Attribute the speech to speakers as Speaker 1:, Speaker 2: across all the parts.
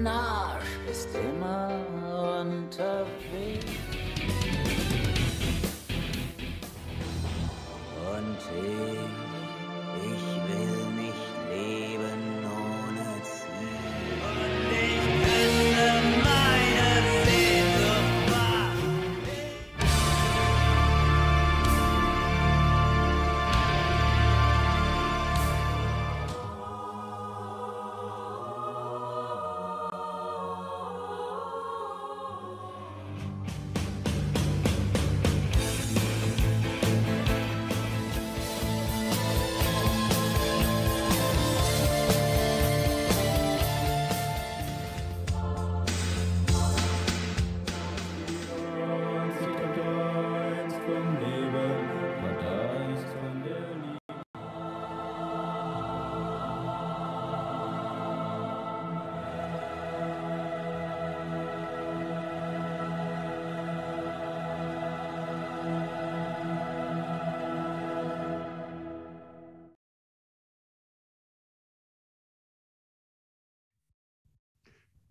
Speaker 1: not.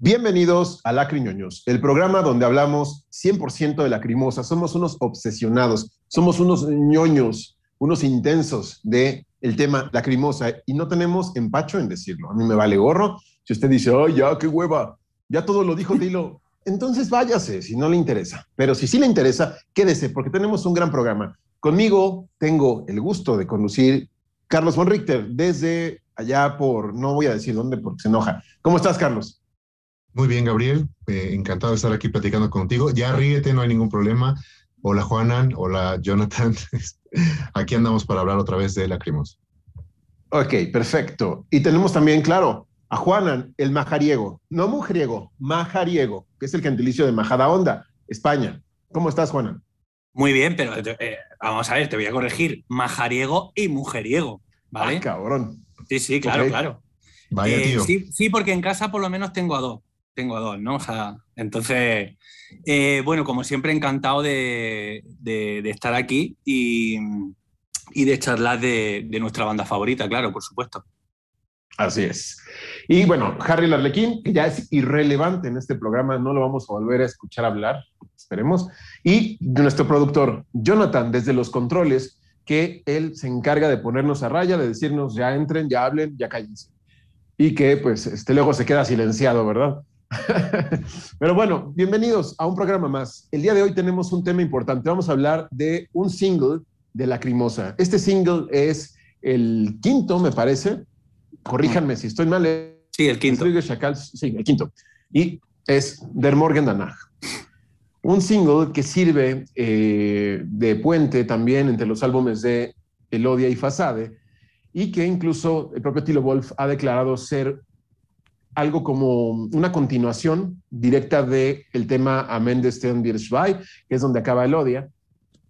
Speaker 2: Bienvenidos a Lacriñoños, el programa donde hablamos 100% de lacrimosa. Somos unos obsesionados, somos unos ñoños, unos intensos de el tema lacrimosa y no tenemos empacho en decirlo. A mí me vale gorro si usted dice, ay, ya, qué hueva, ya todo lo dijo Dilo. Entonces váyase si no le interesa. Pero si sí le interesa, quédese porque tenemos un gran programa. Conmigo tengo el gusto de conducir Carlos von Richter desde allá por, no voy a decir dónde porque se enoja. ¿Cómo estás, Carlos?
Speaker 3: Muy bien, Gabriel. Eh, encantado de estar aquí platicando contigo. Ya ríete, no hay ningún problema. Hola, Juanan. Hola, Jonathan.
Speaker 2: aquí andamos para hablar otra vez de Lacrimos. Ok, perfecto. Y tenemos también, claro, a Juanan, el majariego. No mujeriego, majariego, que es el gentilicio de Majada Onda, España. ¿Cómo estás, Juanan?
Speaker 1: Muy bien, pero eh, vamos a ver, te voy a corregir. Majariego y mujeriego, ¿vale? Ah, cabrón. Sí, sí, claro, claro. Vaya, eh, tío. Sí, sí, porque en casa por lo menos tengo a dos tengo dos, ¿no? O sea, entonces, eh, bueno, como siempre, encantado de, estar aquí y, de charlar de, nuestra banda favorita, claro, por supuesto. Así es. Y bueno,
Speaker 2: Harry Larlequín, que ya es irrelevante en este programa, no lo vamos a volver a escuchar hablar, esperemos. Y nuestro productor, Jonathan, desde los controles, que él se encarga de ponernos a raya, de decirnos ya entren, ya hablen, ya cállense. Y que pues este luego se queda silenciado, ¿verdad? Pero bueno, bienvenidos a un programa más. El día de hoy tenemos un tema importante. Vamos a hablar de un single de Lacrimosa. Este single es el quinto, me parece. Corríjanme si estoy mal. ¿eh? Sí, el quinto. Chacal, sí, el quinto. Y es Der Morgen Danach. Un single que sirve eh, de puente también entre los álbumes de Elodia y Fasade y que incluso el propio Tilo Wolf ha declarado ser algo como una continuación directa del el tema Amén de Stern que es donde acaba el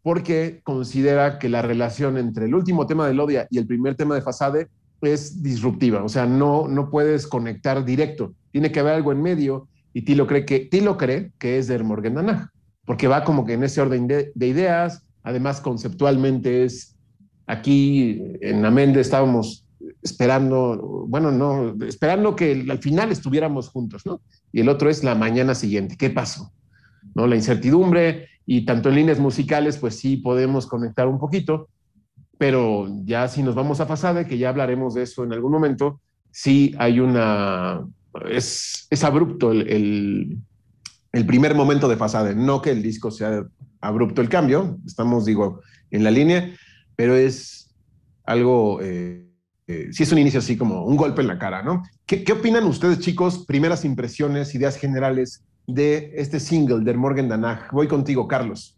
Speaker 2: porque considera que la relación entre el último tema del Odia y el primer tema de Fasade es disruptiva, o sea, no, no puedes conectar directo, tiene que haber algo en medio y Tilo cree que, cree que es de Morgendanach, porque va como que en ese orden de, ideas, además conceptualmente es, aquí en Amén estábamos esperando, bueno, no, esperando que al final estuviéramos juntos, ¿no? Y el otro es la mañana siguiente, ¿qué pasó? ¿No? La incertidumbre y tanto en líneas musicales, pues sí podemos conectar un poquito, pero ya si nos vamos a Fasade, que ya hablaremos de eso en algún momento, sí hay una, es, es abrupto el, el, primer momento de Fasade, no que el disco sea abrupto el cambio, estamos, digo, en la línea, pero es algo... Eh, eh, si es un inicio así como un golpe en la cara, ¿no? ¿Qué, opinan ustedes, chicos? Primeras impresiones, ideas generales de este single de Morgan Danach. Voy contigo, Carlos.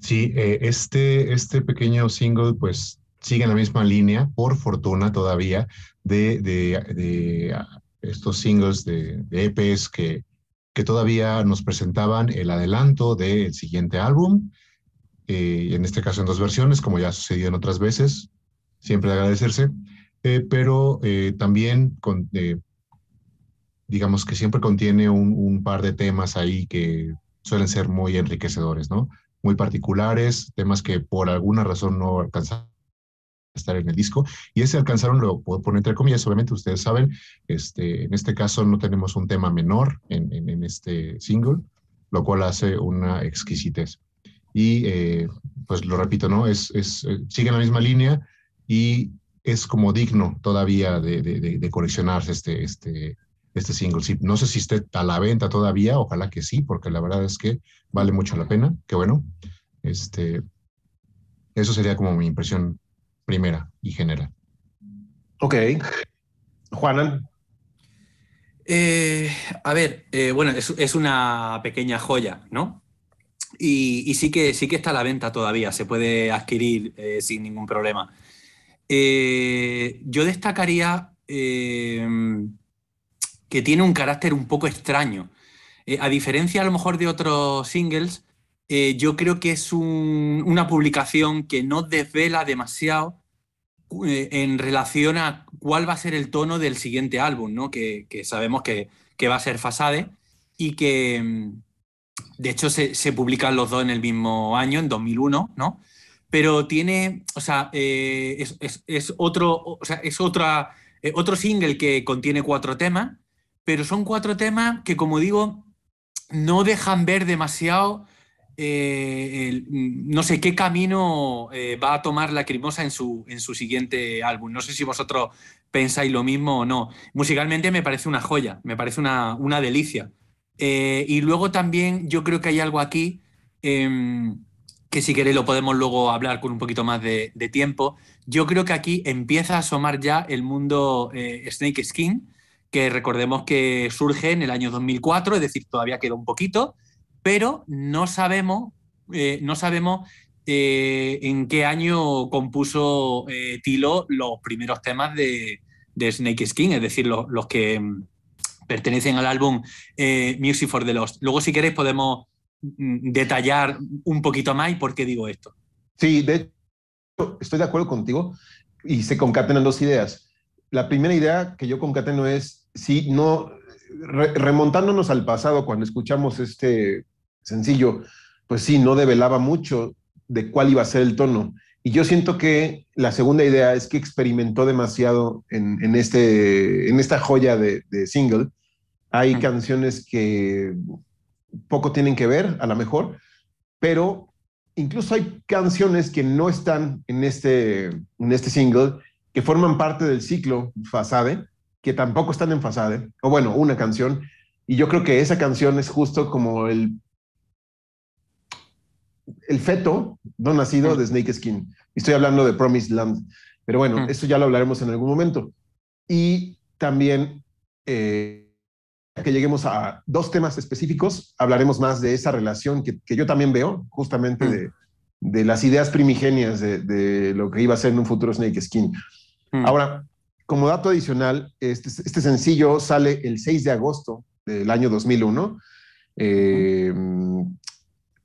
Speaker 3: Sí, eh, este, este pequeño single, pues sigue en la misma línea, por fortuna todavía, de, estos singles de, EPs e que, que todavía nos presentaban el adelanto del siguiente álbum, eh, en este caso en dos versiones, como ya ha sucedido en otras veces, siempre de agradecerse. Eh, pero eh, también con, eh, digamos que siempre contiene un, par de temas ahí que suelen ser muy enriquecedores, ¿no? Muy particulares, temas que por alguna razón no alcanzaron a estar en el disco y ese alcanzaron lo puedo poner entre comillas obviamente ustedes saben este en este caso no tenemos un tema menor en, este single lo cual hace una exquisitez y pues lo repito, ¿no? Es, es, la misma línea y es como digno todavía de, de, coleccionarse este, este, este single. no sé si esté a la venta todavía, ojalá que sí, porque la verdad es que vale mucho la pena. Que bueno, este, eso sería como mi impresión primera y general. Ok.
Speaker 2: Juanan.
Speaker 1: Eh, a ver, eh, bueno, es, una pequeña joya, ¿no? Y, sí, que, sí que está a la venta todavía, se puede adquirir eh, sin ningún problema. Eh, yo destacaría eh, que tiene un carácter un poco extraño. Eh, a diferencia a lo mejor de otros singles, yo creo que es una publicación que no desvela demasiado en relación a cuál va a ser el tono del siguiente álbum, ¿no? que, sabemos que, va a ser Fasade y que mm, de hecho se, se, publican los dos en el mismo año, en 2001, ¿no? pero tiene, o sea, eh, es, otro, es otra, eh, otro single que contiene cuatro temas, pero son cuatro temas que, como digo, no dejan ver demasiado, eh, mm, no sé qué camino va a tomar Lacrimosa en su, en su siguiente álbum. No sé si vosotros pensáis lo mismo o no. Musicalmente me parece una joya, me parece una, delicia. y luego también yo creo que hay algo aquí. Em, que si queréis lo podemos luego hablar con un poquito más de, tiempo. Yo creo que aquí empieza a asomar ya el mundo eh, Snake Skin, que recordemos que surge en el año 2004, es decir, todavía queda un poquito, pero no sabemos, eh, no sabemos eh, en qué año compuso Tilo los primeros temas de, Snake Skin, es decir, los, los que pertenecen al álbum Music for the Lost. Luego, si queréis, podemos Mm, detallar un poquito más y por qué digo esto. Sí, de hecho,
Speaker 2: estoy de acuerdo contigo y se concatenan dos ideas. La primera idea que yo concateno es, si no, remontándonos al pasado cuando escuchamos este sencillo, pues sí, no develaba mucho de cuál iba a ser el tono. Y yo siento que la segunda idea es que experimentó demasiado en, este, en esta joya de single. Hay canciones que poco tienen que ver, a lo mejor, pero incluso hay canciones que no están en este, en este single, que forman parte del ciclo Fasade, que tampoco están en Fasade, o bueno, una canción, y yo creo que esa canción es justo como el, el feto no nacido de Snake Skin. Estoy hablando de Promised Land, pero bueno, mm. eso ya lo hablaremos en algún momento. Y también... Eh, que lleguemos a dos temas específicos, hablaremos más de esa relación que, que yo también veo, justamente mm. de, de, las ideas primigenias de, de, lo que iba a ser en un futuro Snake Skin. Mm. Ahora, como dato adicional, este, este, sencillo sale el 6 de agosto del año 2001. Em,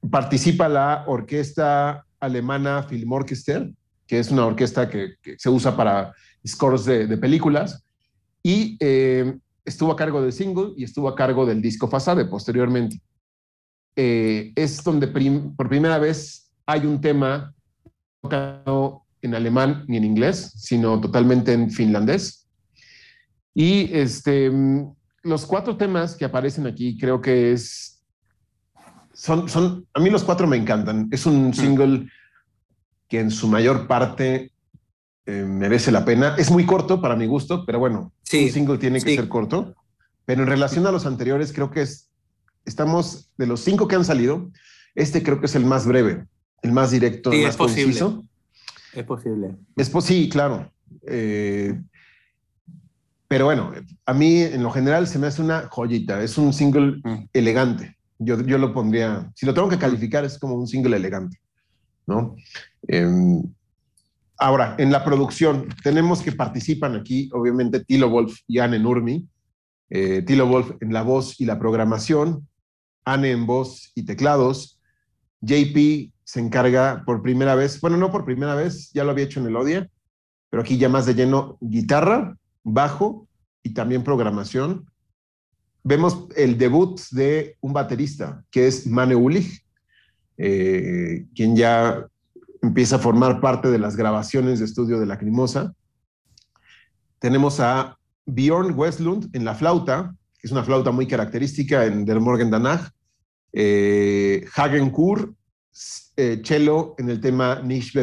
Speaker 2: participa la orquesta alemana Filmorchester, que es una orquesta que, se usa para scores de, películas. Y em, estuvo a cargo del single y estuvo a cargo del disco Fasade posteriormente. Eh, es donde por primera vez hay un tema tocado en alemán ni en inglés, sino totalmente en finlandés. Y este, los cuatro temas que aparecen aquí creo que es, son, son, a mí los cuatro me encantan. Es un mm. single que en su mayor parte eh, merece la pena. Es muy corto para mi gusto, pero bueno, sí, un single tiene que ser corto. Pero en relación a los anteriores, creo que es, estamos de los cinco que han salido, este creo que es el más breve, el más directo, el más es posible. conciso.
Speaker 1: Es posible.
Speaker 2: Es posible sí, claro.
Speaker 1: Eh,
Speaker 2: pero bueno, a mí en lo general se me hace una joyita. Es un single mm. elegante. Yo, yo, lo pondría, si lo tengo que mm. calificar, es como un single elegante, ¿no? Em, Ahora, en la producción, tenemos que participan aquí, obviamente, Tilo Wolf y Anne Nurmi. Eh, Tilo Wolf en la voz y la programación, Anne en voz y teclados. JP se encarga por primera vez, bueno, no por primera vez, ya lo había hecho en el ODIA, pero aquí ya más de lleno guitarra, bajo y también programación. Vemos el debut de un baterista, que es Mane Ulich, eh, quien ya empieza a formar parte de las grabaciones de estudio de la crimosa Tenemos a Bjorn Westlund en la flauta, que es una flauta muy característica en Der Morgen Danach. Eh, Hagen Kur, eh, cello en el tema Nicht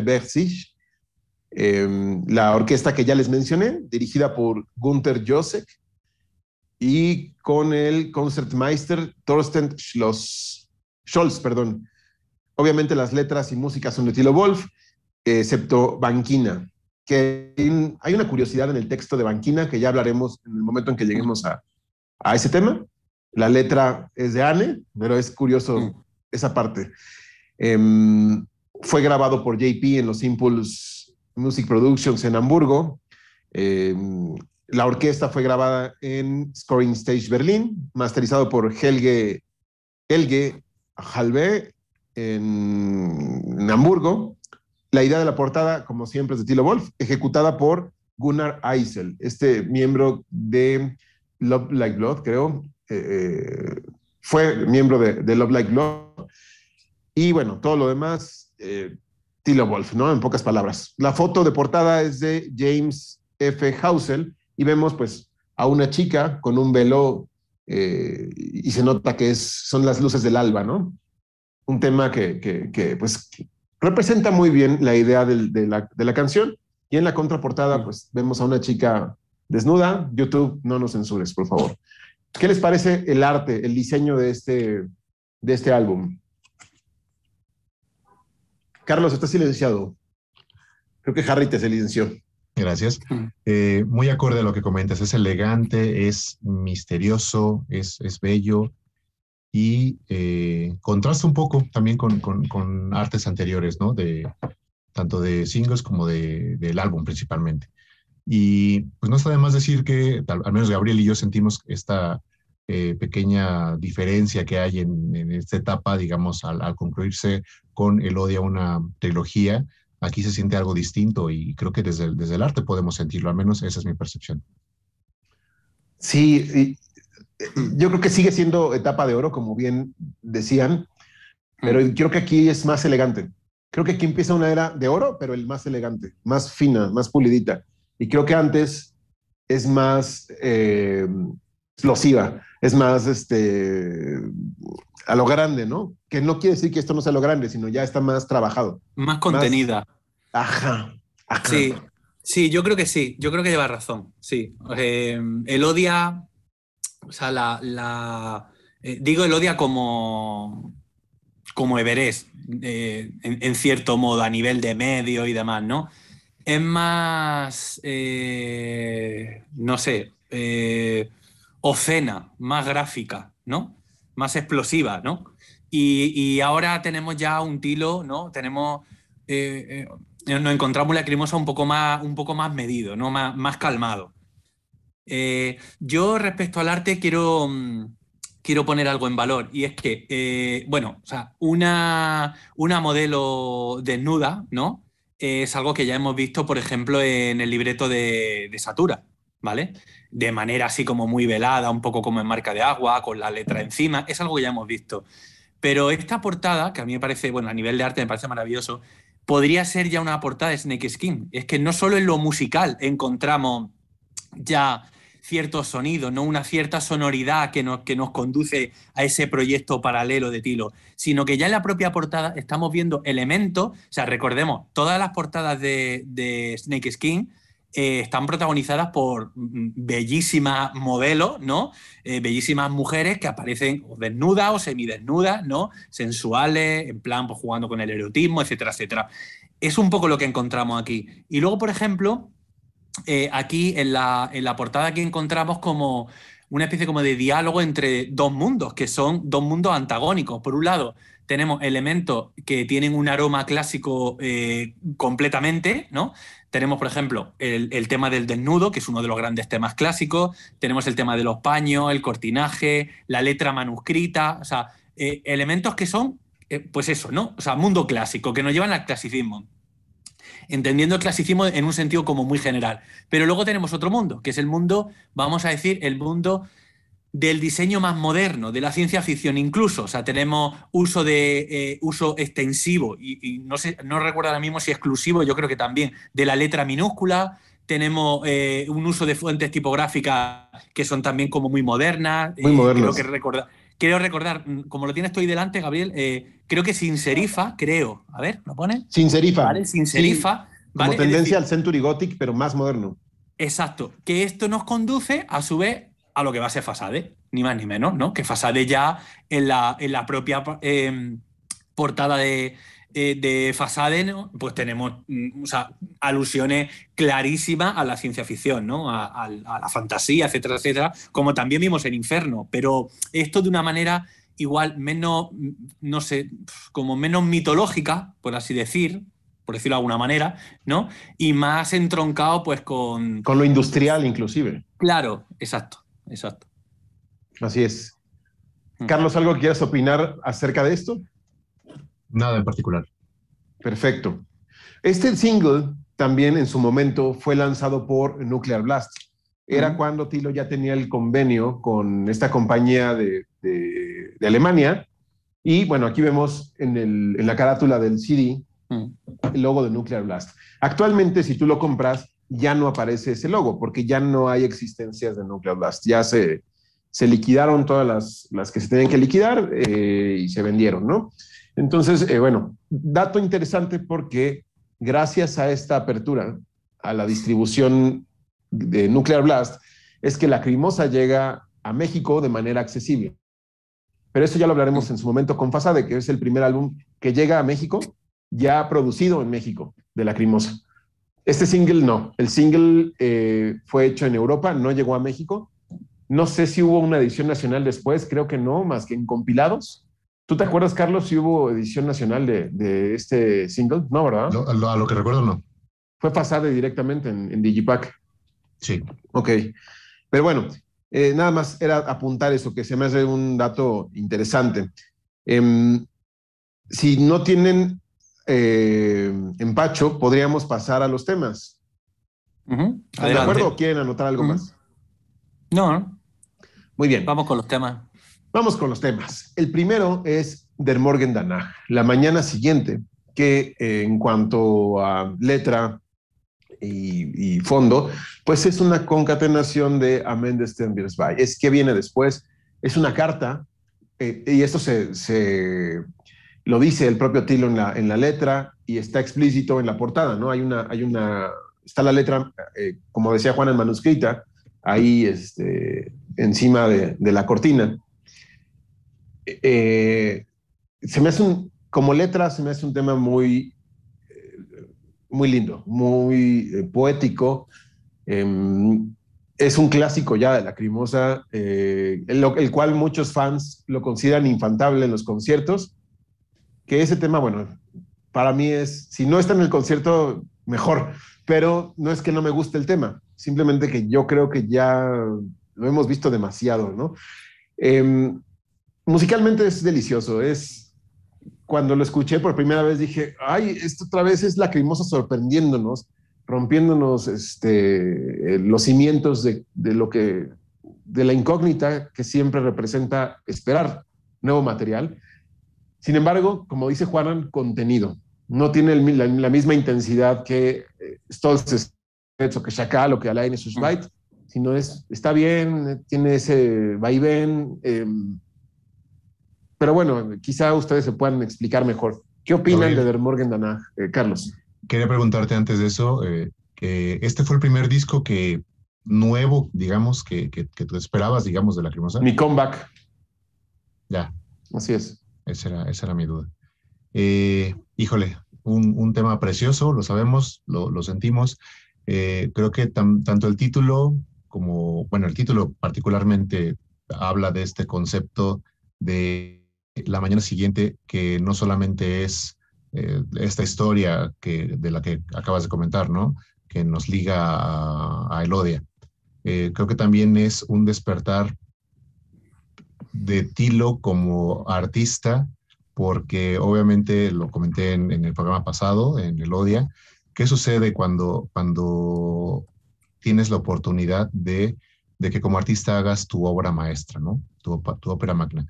Speaker 2: em, la orquesta que ya les mencioné, dirigida por Gunther Josek, y con el concertmeister Thorsten Schloss, Scholz, perdón, Obviamente las letras y música son de Tilo Wolf, excepto Banquina, que hay una curiosidad en el texto de Banquina que ya hablaremos en el momento en que lleguemos a, ese tema. La letra es de Anne, pero es curioso mm. esa parte. Em, fue grabado por JP en los Impulse Music Productions en Hamburgo. Em, la orquesta fue grabada en Scoring Stage Berlín, masterizado por Helge, Helge Halbe en, Hamburgo. La idea de la portada, como siempre, es de Tilo Wolf, ejecutada por Gunnar Eisel, este miembro de Love Like Blood, creo. Eh, eh, fue miembro de, Love Like Blood. Y bueno, todo lo demás, eh, Tilo Wolf, ¿no? En pocas palabras. La foto de portada es de James F. Hausel y vemos pues a una chica con un velo y se nota que es, son las luces del alba, ¿no? un tema que, pues, representa muy bien la idea de, la, canción. Y en la contraportada, mm. pues vemos a una chica desnuda. YouTube, no nos censures, por favor. ¿Qué les parece el arte, el diseño de este, de este álbum? Carlos, está silenciado. Creo que Harry te silenció.
Speaker 3: Gracias. Mm. Eh, muy acorde a lo que comentas, es elegante, es misterioso, es, es bello, y eh, contrasta un poco también con, con, artes anteriores, ¿no? De, tanto de singles como de, del álbum principalmente. Y pues no está de más decir que, al menos Gabriel y yo sentimos esta eh, pequeña diferencia que hay en, esta etapa, digamos, al, concluirse con el odio a una trilogía, aquí se siente algo distinto y creo que desde desde el arte podemos sentirlo, al menos esa es mi percepción.
Speaker 2: Sí, yo creo que sigue siendo etapa de oro, como bien decían, pero mm. creo que aquí es más elegante. Creo que aquí empieza una era de oro, pero el más elegante, más fina, más pulidita. Y creo que antes es más eh, explosiva, es más este, a lo grande, ¿no? Que no quiere decir que esto no sea lo grande, sino ya está más trabajado.
Speaker 1: Más contenida.
Speaker 2: ajá,
Speaker 1: Sí, yo creo que sí, yo creo que lleva razón, sí. Eh, el o sea, la, eh, digo Elodia como, como Everest, eh, en, cierto modo, a nivel de medio y demás, ¿no? Es más, eh, no sé, ocena, más gráfica, ¿no? Más explosiva, ¿no? Y, ahora tenemos ya un tilo, ¿no? Tenemos nos encontramos la lacrimosa un poco más, un poco más medido, ¿no? más, más calmado. Eh, yo respecto al arte quiero, mm, quiero poner algo en valor y es que, eh, bueno, o sea, una, una modelo desnuda, ¿no? Es algo que ya hemos visto, por ejemplo, en el libreto de Satura, ¿vale? De manera así como muy velada, un poco como en marca de agua, con la letra encima, es algo que ya hemos visto. Pero esta portada, que a mí me parece, bueno, a nivel de arte me parece maravilloso, podría ser ya una portada de Snake Skin. Es que no solo en lo musical encontramos ya cierto sonido, no una cierta sonoridad que nos, que nos conduce a ese proyecto paralelo de Tilo, sino que ya en la propia portada estamos viendo elementos, o sea, recordemos, todas las portadas de, Snake Skin eh, están protagonizadas por mm, bellísimas modelos, ¿no? Eh, bellísimas mujeres que aparecen desnudas o semidesnudas, ¿no? Sensuales, en plan, pues, jugando con el erotismo, etcétera, etcétera. Es un poco lo que encontramos aquí. Y luego, por ejemplo, eh, aquí en la, portada aquí encontramos como una especie como de diálogo entre dos mundos, que son dos mundos antagónicos. Por un lado, tenemos elementos que tienen un aroma clásico eh, completamente, ¿no? Tenemos, por ejemplo, el, tema del desnudo, que es uno de los grandes temas clásicos, tenemos el tema de los paños, el cortinaje, la letra manuscrita, o sea, eh, elementos que son, pues eso, ¿no? O sea, mundo clásico, que nos llevan al clasicismo entendiendo el clasicismo en un sentido como muy general. Pero luego tenemos otro mundo, que es el mundo, vamos a decir, el mundo del diseño más moderno, de la ciencia ficción incluso. O sea, tenemos uso, de, eh, uso extensivo y, no, sé, no recuerdo ahora mismo si exclusivo, yo creo que también, de la letra minúscula. Tenemos eh, un uso de fuentes tipográficas que son también como muy modernas. Muy eh, modernas. que recordar Quiero recordar, mm, como lo tienes tú ahí delante, Gabriel, eh, creo que sin serifa, creo. A ver, ¿lo pone? Sin serifa. Sin serifa. tendencia al
Speaker 2: Century Gothic, pero más moderno.
Speaker 1: Exacto. Que esto nos conduce, a su vez, a lo que va a ser Fasade, ni más ni menos, ¿no? Que Fasade ya en la, propia eh, portada de, eh, de Fasaden, pues tenemos mm, o alusiones clarísimas a la ciencia ficción, ¿no? A, la fantasía, etcétera, etcétera, como también vimos en Inferno, pero esto de una manera igual menos, mm, no sé, como menos mitológica, por así decir, por decirlo de alguna manera, ¿no? Y más entroncado pues con... Con lo
Speaker 2: industrial inclusive.
Speaker 1: Claro, exacto, exacto.
Speaker 2: Así es. Carlos, ¿algo quieres quieras opinar acerca de esto?
Speaker 3: Nada en particular.
Speaker 2: Perfecto. Este single también en su momento fue lanzado por Nuclear Blast. Era cuando Tilo ya tenía el convenio con esta compañía de, Alemania. Y bueno, aquí vemos en, la carátula del CD mm. el logo de Nuclear Blast. Actualmente, si tú lo compras, ya no aparece ese logo porque ya no hay existencias de Nuclear Blast. Ya se, se liquidaron todas las, que se tenían que liquidar eh, y se vendieron, ¿no? Entonces, eh, bueno, dato interesante porque gracias a esta apertura, a la distribución de Nuclear Blast, es que la crimosa llega a México de manera accesible. Pero eso ya lo hablaremos en su momento con de que es el primer álbum que llega a México, ya producido en México, de la crimosa. Este single no, el single eh, fue hecho en Europa, no llegó a México, no sé si hubo una edición nacional después, creo que no, más que en compilados. ¿Tú te acuerdas, Carlos, si hubo edición nacional de, este single? No, ¿verdad? a lo que recuerdo, no. Fue pasada directamente en, Digipack. Sí. Ok. Pero bueno, eh, nada más era apuntar eso, que se me hace un dato interesante. Em, si no tienen eh, empacho, podríamos pasar a los temas. ¿De acuerdo o quieren anotar algo más?
Speaker 1: No, no. Muy bien. Vamos con los temas.
Speaker 2: Vamos con los temas. El primero es Der Morgen Danach, la mañana siguiente, que eh, en cuanto a letra y, fondo, pues es una concatenación de Amén de Es que viene después, es una carta, eh, y esto se, lo dice el propio Tilo en la, letra y está explícito en la portada, ¿no? Hay una, hay una está la letra, eh, como decía Juan, en manuscrita, ahí este, encima de, la cortina. Eh, se me hace un, como letra, se me hace un tema muy, muy lindo, muy eh, poético. Em, es un clásico ya de la crimosa, eh, el, el, cual muchos fans lo consideran infantable en los conciertos. Que ese tema, bueno, para mí es, si no está en el concierto, mejor, pero no es que no me guste el tema, simplemente que yo creo que ya lo hemos visto demasiado, ¿no? Em, musicalmente es delicioso, es cuando lo escuché por primera vez dije, ay, esto otra vez es lacrimosa sorprendiéndonos, rompiéndonos este, eh, los cimientos de, de lo que, de la incógnita que siempre representa esperar nuevo material. Sin embargo, como dice Juanan, contenido no tiene la, misma intensidad que eh, Stolz o que Chacal o que Alain Schuschweit, mm. sino es, está bien, tiene ese vaivén. Em, pero bueno, quizá ustedes se puedan explicar mejor. ¿Qué opinan de Der Morgen Danach, eh, Carlos?
Speaker 3: Quería preguntarte antes de eso, eh, que este fue el primer disco que nuevo, digamos, que, que, tú esperabas, digamos, de la crimosa Mi comeback. Ya. Así es. Esa esa era mi duda. Eh, híjole, un, tema precioso, lo sabemos, lo, sentimos. Eh, creo que tanto el título como, bueno, el título particularmente habla de este concepto de la mañana siguiente, que no solamente es eh, esta historia que, de la que acabas de comentar, ¿no? Que nos liga a, Elodia. creo que también es un despertar de Tilo como artista porque obviamente lo comenté en, el programa pasado, en el ODIA, ¿qué sucede cuando, cuando tienes la oportunidad de, que como artista hagas tu obra maestra, ¿no? tu, ópera magna?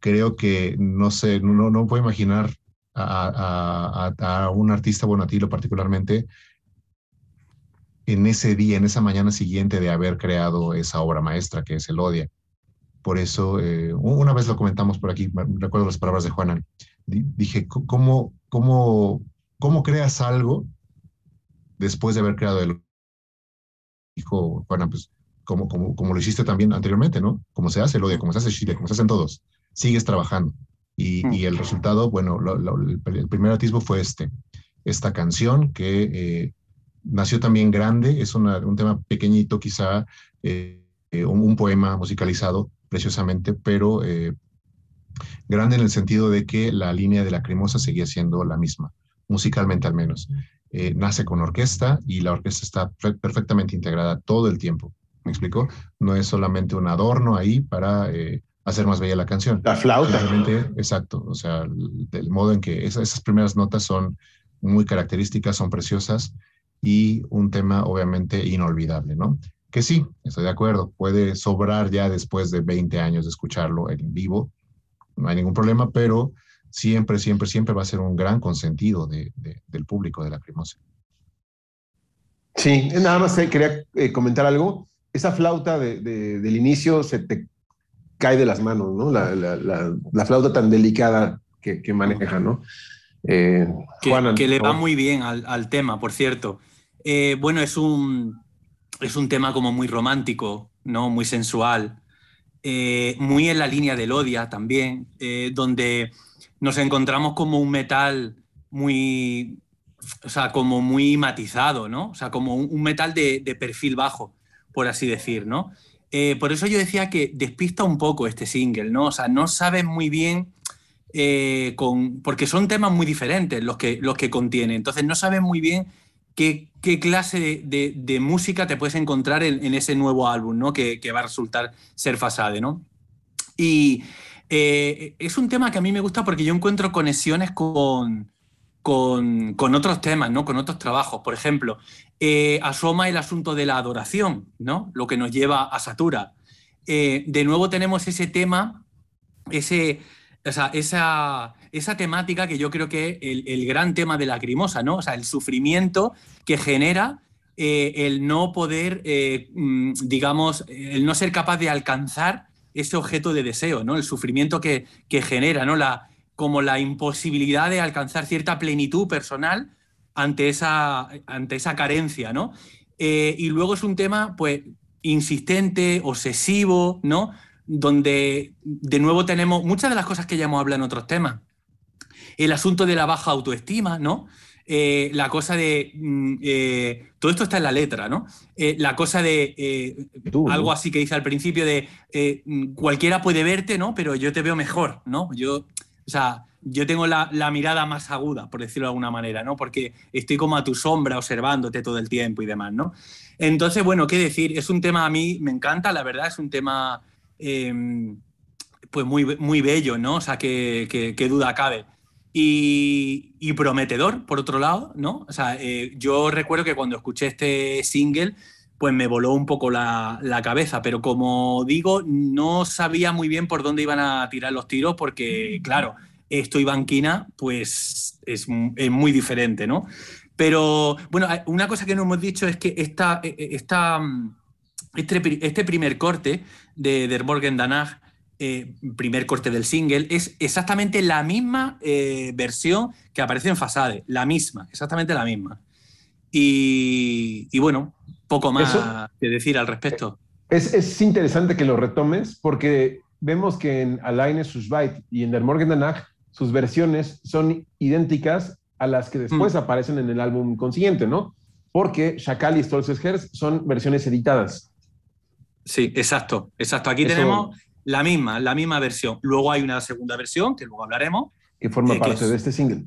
Speaker 3: Creo que, no sé, no, puedo imaginar a, a, un artista, bueno, a ti lo particularmente, en ese día, en esa mañana siguiente de haber creado esa obra maestra que es el Odia por eso, eh, una vez lo comentamos por aquí, recuerdo las palabras de Juana, dije, ¿cómo, cómo, cómo creas algo después de haber creado el... Dijo Juana, pues como, como, como, lo hiciste también anteriormente, ¿no? Como se hace el odio, como se hace Chile, como se hacen todos. Sigues trabajando. Y, mm. el resultado, bueno, el primer atisbo fue este, esta canción que eh, nació también grande, es un tema pequeñito quizá, eh, un, poema musicalizado, preciosamente, pero eh, grande en el sentido de que la línea de la cremosa seguía siendo la misma, musicalmente al menos. Eh, nace con orquesta y la orquesta está perfectamente integrada todo el tiempo. ¿Me explico? No es solamente un adorno ahí para eh, hacer más bella la canción. La flauta. exacto. O sea, del modo en que esas, esas primeras notas son muy características, son preciosas y un tema obviamente inolvidable, ¿no? que sí, estoy de acuerdo, puede sobrar ya después de 20 años de escucharlo en vivo, no hay ningún problema, pero siempre, siempre, siempre va a ser un gran consentido de, del público de la Crimosa.
Speaker 2: Sí, nada más eh, quería eh, comentar algo. Esa flauta del inicio se te cae de las manos, ¿no? La, la, la, flauta tan delicada que, maneja, ¿no? Eh,
Speaker 1: que, le va muy bien al, tema, por cierto. bueno, es un, es un tema como muy romántico, ¿no? Muy sensual, eh, muy en la línea del Odia también, eh, donde nos encontramos como un metal muy, o sea, como muy matizado, ¿no? O sea, como un, metal de, perfil bajo, por así decir, ¿no? Eh, por eso yo decía que despista un poco este single, ¿no? O sea, no sabes muy bien con... Porque son temas muy diferentes los que, los que contiene, entonces no sabes muy bien qué, clase de, música te puedes encontrar en, ese nuevo álbum, ¿no? Que, va a resultar ser Fasade, ¿no? Y eh, es un tema que a mí me gusta porque yo encuentro conexiones con, con, otros temas, ¿no? Con otros trabajos. Por ejemplo, eh, asoma el asunto de la adoración, ¿no? Lo que nos lleva a Satura. Eh, de nuevo tenemos ese tema, ese, esa esa temática que yo creo que el, el gran tema de la crimosa, ¿no? O sea, el sufrimiento que genera eh, el no poder, eh, mm, digamos, el no ser capaz de alcanzar ese objeto de deseo, ¿no? El sufrimiento que, genera, ¿no? La, como la imposibilidad de alcanzar cierta plenitud personal ante esa, ante esa carencia, eh, y luego es un tema, pues, insistente, obsesivo, ¿no? Donde, de nuevo, tenemos muchas de las cosas que ya hemos hablado en otros temas el asunto de la baja autoestima, ¿no? Eh, la cosa de. Mm, eh, todo esto está en la letra, ¿no? Eh, la cosa de. algo así que dice al principio de. Mm, cualquiera puede verte, ¿no? Pero yo te veo mejor, ¿no? Yo. O sea, yo tengo la, mirada más aguda, por decirlo de alguna manera, ¿no? Porque estoy como a tu sombra observándote todo el tiempo y demás, ¿no? Entonces, bueno, qué decir, es un tema a mí, me encanta, la verdad, es un tema. Em, pues muy, muy bello, ¿no? O sea, que duda cabe y, prometedor, por otro lado, ¿no? O sea, eh, yo recuerdo que cuando escuché este single, pues me voló un poco la, cabeza, pero como digo, no sabía muy bien por dónde iban a tirar los tiros, porque mm. claro, esto y Banquina, pues es, muy diferente, ¿no? Pero bueno, una cosa que no hemos dicho es que esta, e, e, mm, este, este, primer corte de Der Morgen Danach eh, primer corte del single, es exactamente la misma eh, versión que aparece en Fasade, la misma, exactamente la misma. Y, bueno, poco más que decir al respecto. Es,
Speaker 2: es, interesante que lo retomes porque vemos que en Alain Susbait y en Der danach sus versiones son idénticas a las que después mm. aparecen en el álbum consiguiente, ¿no? Porque Chacal y Stolz Herz son versiones editadas.
Speaker 1: Sí, exacto, exacto. Aquí tenemos la misma, la misma versión. Luego hay una segunda versión, que luego hablaremos.
Speaker 2: Que forma eh, parte de este single.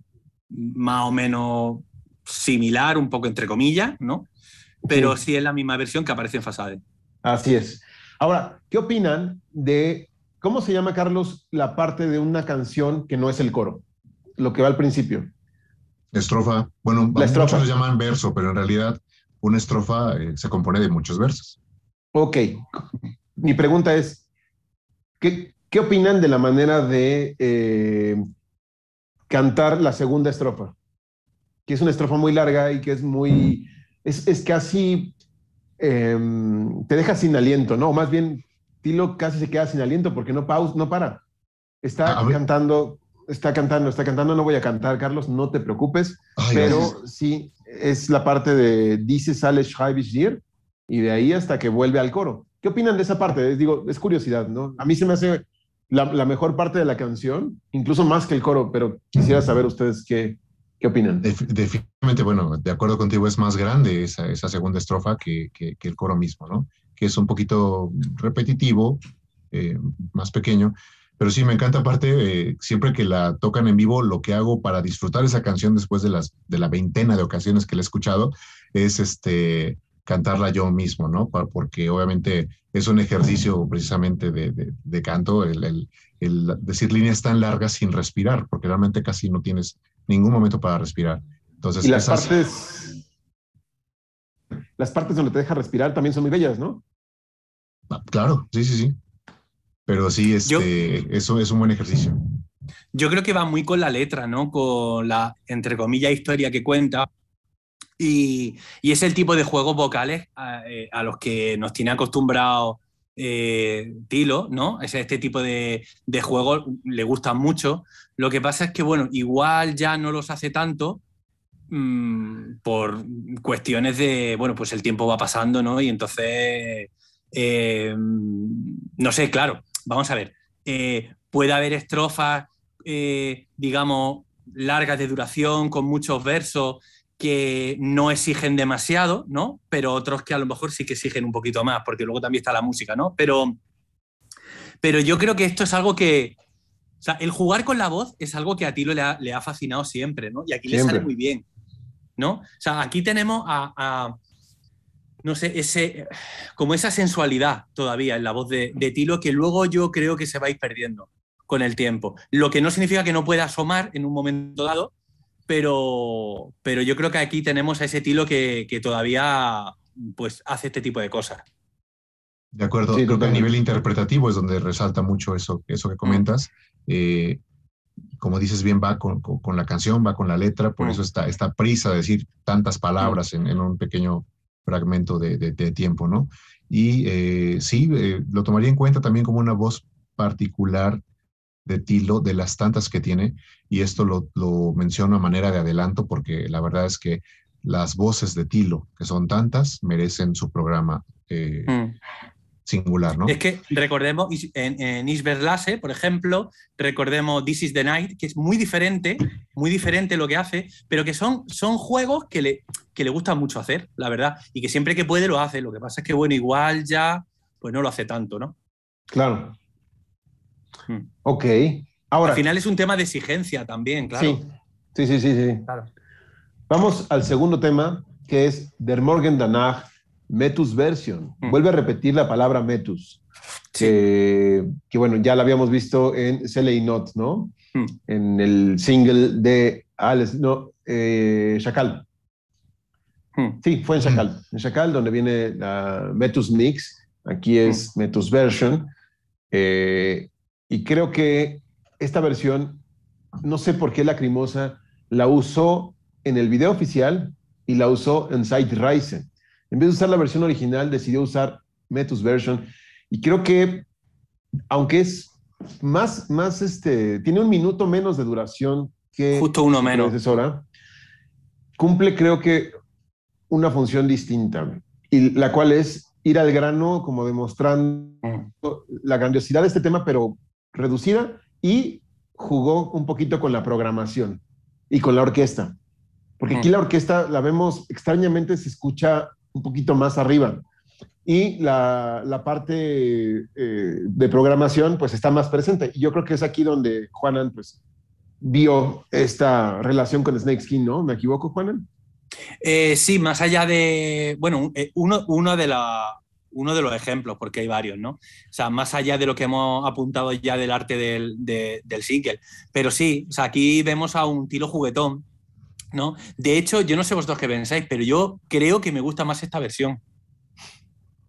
Speaker 1: Más o menos similar, un poco entre comillas, ¿no? Pero sí, es la misma versión que aparece en Fasade. Así es.
Speaker 2: Ahora, ¿qué opinan de cómo se llama, Carlos, la parte de una canción que no es el coro? Lo que va al principio.
Speaker 3: Estrofa. Bueno, la estrofa. muchos lo llaman verso,
Speaker 2: pero en realidad una estrofa eh, se compone de muchos versos. Ok. Mi pregunta es, ¿Qué, opinan de la manera de eh, cantar la segunda estrofa? Que es una estrofa muy larga y que es muy. Es, es casi. Em, te deja sin aliento, ¿no? más bien, Tilo casi se queda sin aliento porque no, pausa, no para. Está cantando, está cantando, está cantando. No voy a cantar, Carlos, no te preocupes. pero sí, es la parte de dice, sale, schreibe, y de ahí hasta que vuelve al coro. ¿Qué opinan de esa parte? Les digo, es curiosidad, ¿no? A mí se me hace la, mejor parte de la canción, incluso más que el coro, pero quisiera saber ustedes qué, qué opinan.
Speaker 3: definitivamente, bueno, de acuerdo contigo, es más grande esa, segunda estrofa que, que, el coro mismo, ¿no? Que es un poquito repetitivo, eh, más pequeño. Pero sí, me encanta aparte, eh, siempre que la tocan en vivo, lo que hago para disfrutar esa canción después de, las, de la veintena de ocasiones que la he escuchado es este, cantarla yo mismo, ¿no? Porque obviamente es un ejercicio precisamente de, canto, el, decir líneas tan largas sin respirar, porque realmente casi no tienes ningún momento para respirar. Entonces, las partes...
Speaker 2: Las partes donde te deja respirar también son muy bellas, ¿no?
Speaker 3: Ah, claro, sí, sí, sí. Pero sí, este, eso es un buen ejercicio.
Speaker 1: Yo creo que va muy con la letra, ¿no? Con la, entre comillas, historia que cuenta, y, es el tipo de juegos vocales a, eh, los que nos tiene acostumbrado eh, Tilo, ¿no? Es este tipo de, juegos le gustan mucho. Lo que pasa es que, bueno, igual ya no los hace tanto mm, por cuestiones de, bueno, pues el tiempo va pasando, ¿no? Y entonces, eh, no sé, claro, vamos a ver, puede haber estrofas, digamos, largas de duración, con muchos versos que no exigen demasiado, ¿no? Pero otros que a lo mejor sí que exigen un poquito más, porque luego también está la música, ¿no? Pero, pero yo creo que esto es algo que... O sea, el jugar con la voz es algo que a Tilo le ha, fascinado siempre, ¿no? Y aquí le sale muy bien, ¿no? O sea, aquí tenemos a, no sé, ese, como esa sensualidad todavía en la voz de, de, Tilo que luego yo creo que se va a ir perdiendo con el tiempo. Lo que no significa que no pueda asomar en un momento dado, pero, pero yo creo que aquí tenemos a ese Tilo que, todavía pues, hace este tipo de cosas.
Speaker 3: De acuerdo, creo que a nivel interpretativo es donde resalta mucho eso, eso que mm. comentas. Eh, como dices bien, va con, la canción, va con la letra, por mm. eso está esta prisa de decir tantas mm. palabras en, un pequeño fragmento de, tiempo, ¿no? Y eh, sí, eh, lo tomaría en cuenta también como una voz particular de Tilo, de las tantas que tiene, y esto lo, menciono a manera de adelanto porque la verdad es que las voces de Tilo, que son tantas, merecen su programa eh, mm. singular, ¿no? Es que
Speaker 1: recordemos, en, en Isber por ejemplo, recordemos This is the Night, que es muy diferente, muy diferente lo que hace, pero que son, son juegos que le, que le gusta mucho hacer, la verdad, y que siempre que puede lo hace. Lo que pasa es que, bueno, igual ya, pues no lo hace tanto, ¿no? Claro, Hmm.
Speaker 2: Ok. Ahora, Al
Speaker 1: final es un tema de exigencia también, claro.
Speaker 2: Sí, sí, sí, sí. Vamos al segundo tema, que es Der Morgen danach, Metus Version. Hmm. Vuelve a repetir la palabra Metus, sí. que, bueno, ya la habíamos visto en y Not, ¿no? Hmm. En el single de Alex, no, eh, Chacal. Sí, fue en Chacal. En Chacal, donde viene la Metus Mix, aquí es Metus Version. Eh, y creo que esta versión, no sé por qué Lacrimosa la usó en el video oficial y la usó en Site Rise. En vez de usar la versión original, decidió usar Metus Version. Y creo que, aunque es más, más este, tiene un minuto menos de duración que Justo uno menos. cumple creo que una función distinta, y la cual es ir al grano como demostrando mm. la grandiosidad de este tema, pero reducida y jugó un poquito con la programación y con la orquesta. Porque aquí la orquesta la vemos extrañamente, se escucha un poquito más arriba. Y la, parte eh, de programación pues está más presente. Y yo creo que es aquí donde Juanan pues vio esta relación con Snake Skin, ¿no? ¿Me equivoco, Juanan?
Speaker 1: Eh, sí, más allá de, bueno, eh, uno, de, la, uno de los ejemplos, porque hay varios, ¿no? O sea, más allá de lo que hemos apuntado ya del arte del, single. Pero sí, aquí vemos a un tiro juguetón, ¿no? De hecho, yo no sé vosotros qué pensáis, pero yo creo que me gusta más esta versión.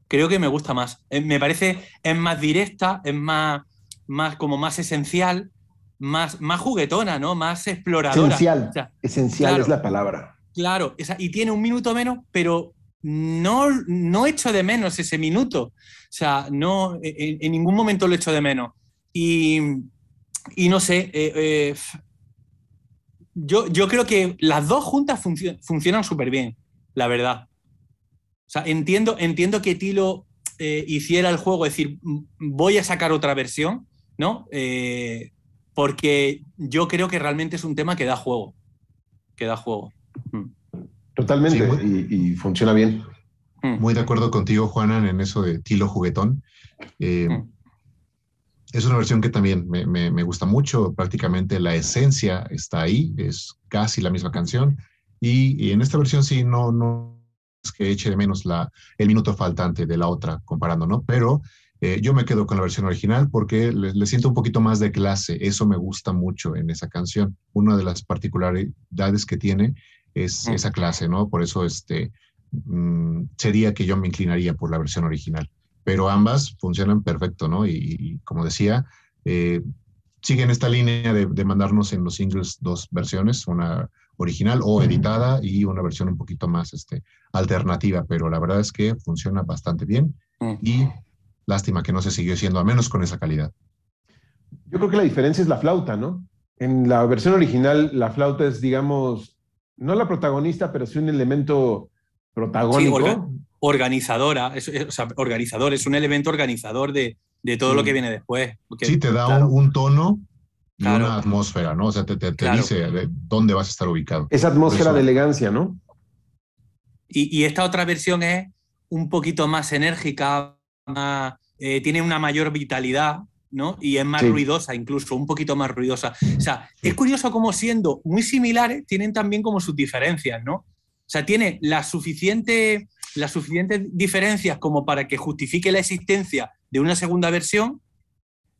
Speaker 1: Creo que me gusta más. Eh, me parece, es más directa, es más, más como más esencial, más, más juguetona, ¿no? Más exploradora. Esencial,
Speaker 2: esencial es la palabra.
Speaker 1: Claro, y tiene un minuto menos, pero no, no echo de menos ese minuto. O sea, no, e, e, en, ningún momento lo echo de menos. Y, no sé, eh, eh, yo, yo, creo que las dos juntas funcionan súper bien, la verdad. O sea, entiendo, entiendo que Tilo eh, hiciera el juego, decir, voy a sacar otra versión, ¿no? porque yo creo que realmente es un tema que da juego. Que da juego. Hmm.
Speaker 2: Totalmente,
Speaker 3: y, funciona bien. Mm. Muy de acuerdo contigo, Juanan, en eso de Tilo Juguetón. Eh, mm. Es una versión que también me, gusta mucho, prácticamente la esencia está ahí, es casi la misma canción. Y, en esta versión sí, no, no es que eche de menos la, el minuto faltante de la otra comparando, ¿no? Pero eh, yo me quedo con la versión original porque le, le, siento un poquito más de clase, eso me gusta mucho en esa canción. Una de las particularidades que tiene es mm. esa clase, ¿no? Por eso este, mm, sería que yo me inclinaría por la versión original. Pero ambas funcionan perfecto, ¿no? Y, como decía, eh, siguen esta línea de, de, mandarnos en los singles dos versiones, una original o editada y una versión un poquito más este, alternativa, pero la verdad es que funciona bastante bien y lástima que no se siguió siendo, a menos con esa calidad.
Speaker 2: Yo creo que la diferencia es la flauta, ¿no? En la versión original, la flauta es, digamos, no la protagonista, pero sí un elemento protagónico.
Speaker 1: organizadora, o sea, organizador, es un elemento organizador de, todo lo que viene después.
Speaker 3: sí, te da un, tono y una atmósfera, ¿no? O sea, te, te, dice dónde vas a estar ubicado. Esa atmósfera de
Speaker 2: elegancia, ¿no?
Speaker 1: Y, esta otra versión es un poquito más enérgica, eh, tiene una mayor vitalidad, y es más ruidosa, incluso un poquito más ruidosa. O sea, es curioso cómo siendo muy similares, tienen también como sus diferencias, ¿no? O sea, tiene la suficiente, las suficientes diferencias como para que justifique la existencia de una segunda versión,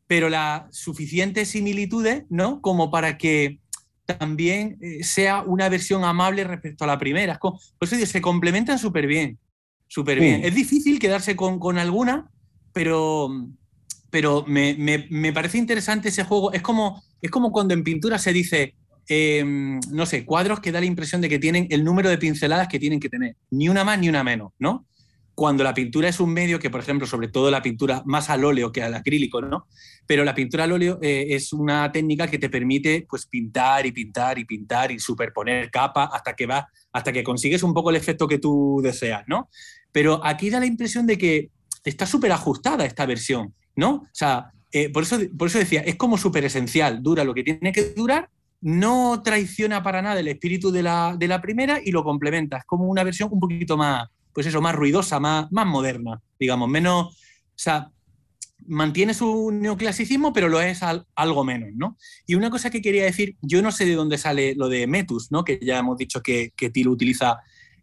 Speaker 1: pero las suficientes similitudes, ¿no? Como para que también eh, sea una versión amable respecto a la primera. Por eso se complementan súper bien, súper bien. Es difícil quedarse con, con alguna, pero, pero me, parece interesante ese juego. Es como, es como cuando en pintura se dice, em, no sé, cuadros que da la impresión de que tienen el número de pinceladas que tienen que tener, ni una más ni una menos, ¿no? Cuando la pintura es un medio que, por ejemplo, sobre todo la pintura más al óleo que al acrílico, ¿no? Pero la pintura al óleo eh, es una técnica que te permite pues, pintar y pintar y pintar y superponer capas hasta que va hasta que consigues un poco el efecto que tú deseas, ¿no? Pero aquí da la impresión de que está súper ajustada esta versión ¿no? O sea, eh, por, eso, por eso decía, es como súper esencial, dura lo que tiene que durar, no traiciona para nada el espíritu de la, primera y lo complementa, es como una versión un poquito más, pues eso, más ruidosa, más, más moderna, digamos, menos, o sea, mantiene su neoclasicismo, pero lo es algo menos, Y una cosa que quería decir, yo no sé de dónde sale lo de Metus, ¿no? Que ya hemos dicho que, que Tilo utiliza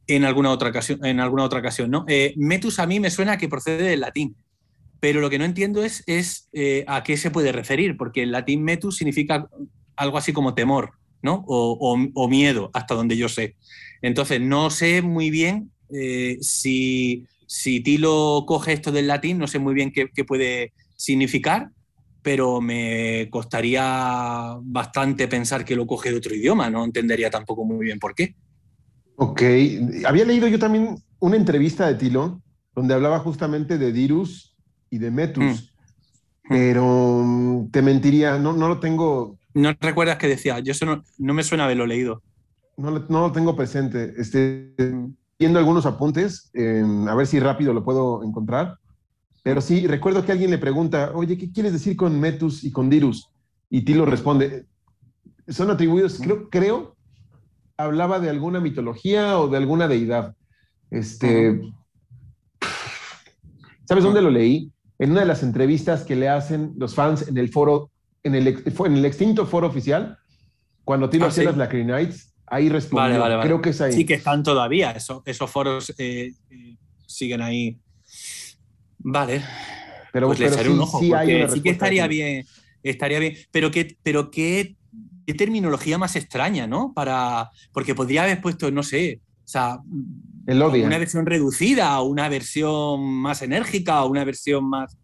Speaker 1: en alguna otra ocasión, en alguna otra ocasión ¿no? Eh, metus a mí me suena que procede del latín pero lo que no entiendo es, eh, a qué se puede referir, porque el latín metus significa algo así como temor, ¿no? O, miedo, hasta donde yo sé. Entonces, no sé muy bien eh, si, Tilo coge esto del latín, no sé muy bien qué, qué puede significar, pero me costaría bastante pensar que lo coge de otro idioma, no entendería tampoco muy bien por qué.
Speaker 2: Ok, había leído yo también una entrevista de Tilo, donde hablaba justamente de Dirus y de Metus mm. Mm. Pero mm, te mentiría, no, lo tengo.
Speaker 1: ¿No recuerdas que decía? Yo no, no, me suena de lo leído.
Speaker 2: No, lo tengo presente. estoy viendo algunos apuntes, em, a ver si rápido lo puedo encontrar. Pero sí, recuerdo que alguien le pregunta, oye, ¿qué quieres decir con Metus y con Dirus? Y Tilo responde, son atribuidos, creo, creo, hablaba de alguna mitología o de alguna deidad. Este, ¿Sabes dónde lo leí? en una de las entrevistas que le hacen los fans en el foro, en el, en el extinto foro oficial, cuando tiene ah, sí. las Knights, ahí respondió. Vale, vale, vale. Creo que es ahí. Sí, que
Speaker 1: están todavía, esos foros eh, eh, siguen ahí. Vale. Pero, pues le echaré sí, un ojo, sí, que estaría bien, estaría bien. Pero qué, pero qué, qué terminología más extraña, ¿no? Para, porque podría haber puesto, no sé, o sea, ¿El Una versión reducida, o una versión más enérgica, o una versión más.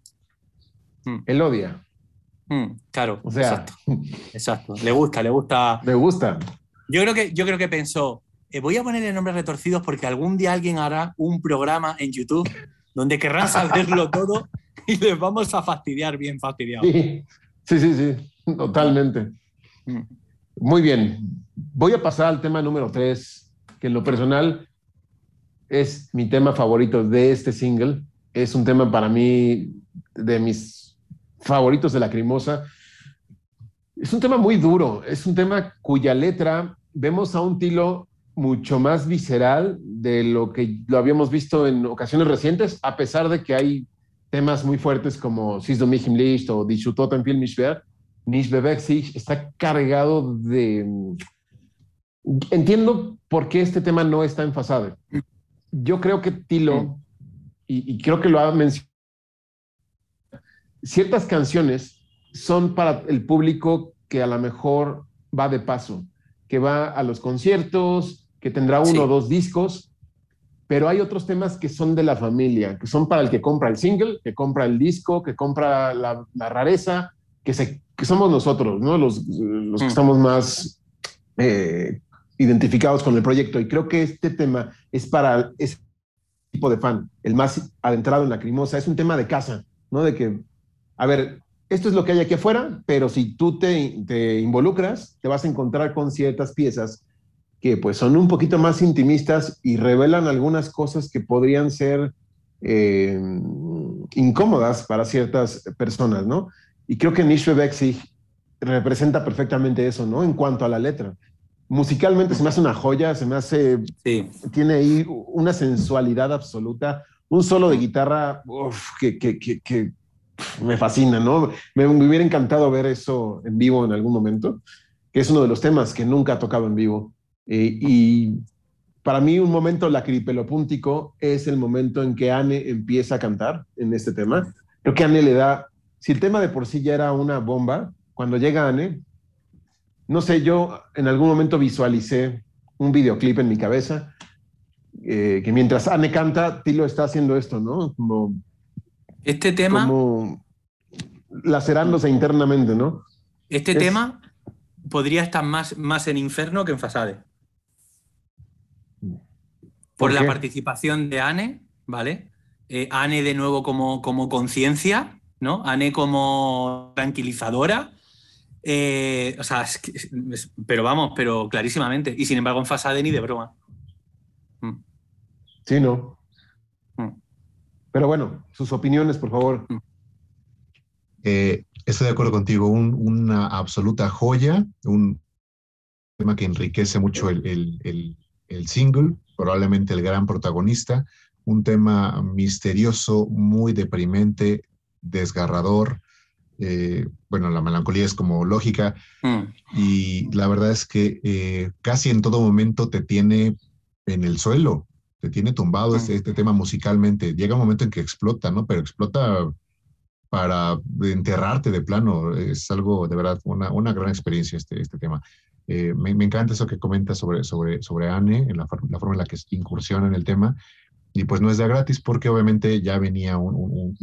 Speaker 1: Hmm. ¿El odia. Hmm, claro, sea... exacto. Exacto. Le gusta, le gusta. Le gusta. Yo creo que, yo creo que pensó, eh, voy a ponerle nombres retorcidos porque algún día alguien hará un programa en YouTube donde querrán saberlo todo y les vamos a fastidiar bien fastidiados. Sí,
Speaker 2: sí, sí, totalmente. Hmm. Muy bien. Voy a pasar al tema número tres, que en lo personal es mi tema favorito de este single. Es un tema para mí de mis favoritos de la Lacrimosa. Es un tema muy duro, es un tema cuya letra vemos a un tilo mucho más visceral de lo que lo habíamos visto en ocasiones recientes, a pesar de que hay temas muy fuertes como Sis du o en Film está cargado de... Mm, entiendo por qué este tema no está enfasado yo creo que Tilo, y, creo que lo ha mencionado, ciertas canciones son para el público que a lo mejor va de paso, que va a los conciertos, que tendrá uno o dos discos, pero hay otros temas que son de la familia, que son para el que compra el single, que compra el disco, que compra la, rareza, que, somos nosotros, ¿no? Los, que estamos mm. más eh, identificados con el proyecto. Y creo que este tema es para ese tipo de fan, el más adentrado en la crimosa. Es un tema de casa, ¿no? De que, a ver, esto es lo que hay aquí afuera, pero si tú te, te involucras, te vas a encontrar con ciertas piezas que pues son un poquito más intimistas y revelan algunas cosas que podrían ser eh, incómodas para ciertas personas, ¿no? Y creo que Nishwe Bexig representa perfectamente eso, ¿no? En cuanto a la letra musicalmente se me hace una joya, se me hace... Tiene ahí una sensualidad absoluta, un solo de guitarra que, me fascina, ¿no? Me, hubiera encantado ver eso en vivo en algún momento, que es uno de los temas que nunca ha tocado en vivo. Eh, y para mí un momento lacripelopúntico es el momento en que Anne empieza a cantar en este tema. Creo que Anne le da, si el tema de por sí ya era una bomba, cuando llega Anne, no sé, yo en algún momento visualicé un videoclip en mi cabeza eh, que mientras Anne canta, Tilo está haciendo esto, ¿no? Como, este tema. Como lacerándose internamente, ¿no?
Speaker 1: Este tema podría estar más, más en Inferno que en Fasade. Por, la participación de Anne, ¿vale? Eh, Anne de nuevo como, como conciencia, ¿no? Anne como tranquilizadora eh, o sea, pero vamos, pero clarísimamente. Y sin embargo, en Fasade ni de broma.
Speaker 2: Mm. Sí, no. Mm. Pero bueno, sus opiniones, por favor. Mm.
Speaker 3: Eh, estoy de acuerdo contigo. una absoluta joya, un tema que enriquece mucho el single, probablemente el gran protagonista. Un tema misterioso, muy deprimente, desgarrador eh, bueno, la melancolía es como lógica mm. y la verdad es que eh, casi en todo momento te tiene en el suelo, te tiene tumbado este, mm. este, tema musicalmente. Llega un momento en que explota, ¿no? Pero explota para enterrarte de plano. Es algo de verdad, una, gran experiencia este, este tema. Eh, me, encanta eso que comentas sobre, sobre, sobre Anne, en la, forma en la que incursiona en el tema. Y pues no es de gratis porque obviamente ya venía un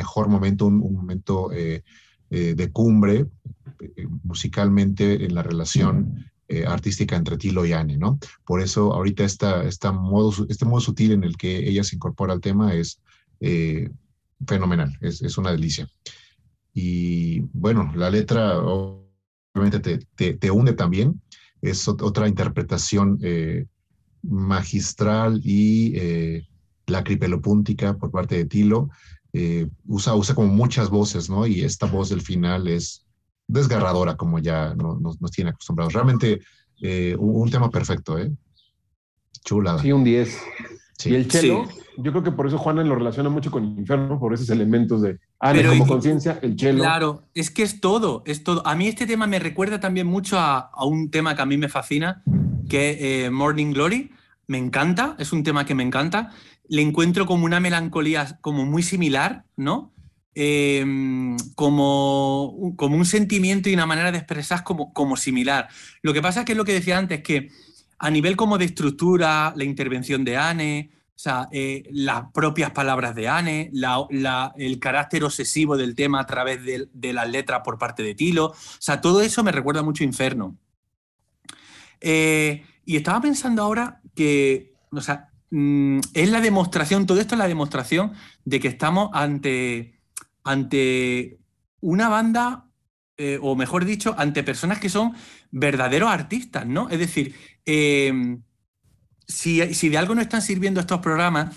Speaker 3: mejor momento, un, momento eh, eh, de cumbre eh, musicalmente en la relación artística entre Tilo y Anne, ¿no? Por eso ahorita esta, esta modo, este modo sutil en el que ella se incorpora al tema es fenomenal, es, una delicia. Y bueno, la letra obviamente te, te, une también, es otra interpretación magistral y eh, lacripelopúntica por parte de Tilo, eh, usa, usa como muchas voces, ¿no? Y esta voz del final es desgarradora, como ya nos, nos tiene acostumbrados. Realmente eh, un, tema perfecto, ¿eh? Chula. Sí, un 10.
Speaker 2: Y el chelo, yo creo que por eso Juana lo relaciona mucho con infierno, por esos elementos de ah, como conciencia, el chelo. Claro,
Speaker 1: es que es todo, es todo. A mí este tema me recuerda también mucho a, a un tema que a mí me fascina, que es eh, Morning Glory, me encanta, es un tema que me encanta. Le encuentro como una melancolía como muy similar, ¿no? Em, como, como un sentimiento y una manera de expresar como, como similar. Lo que pasa es que es lo que decía antes, que a nivel como de estructura, la intervención de Anne, o sea, eh, las propias palabras de Anne, el carácter obsesivo del tema a través de, las letras por parte de Tilo, o sea, todo eso me recuerda mucho a Inferno. Eh, y estaba pensando ahora que, o mm, es la demostración, todo esto es la demostración de que estamos ante, ante una banda, eh, o mejor dicho, ante personas que son verdaderos artistas, ¿no? Es decir, em, si, de algo no están sirviendo estos programas,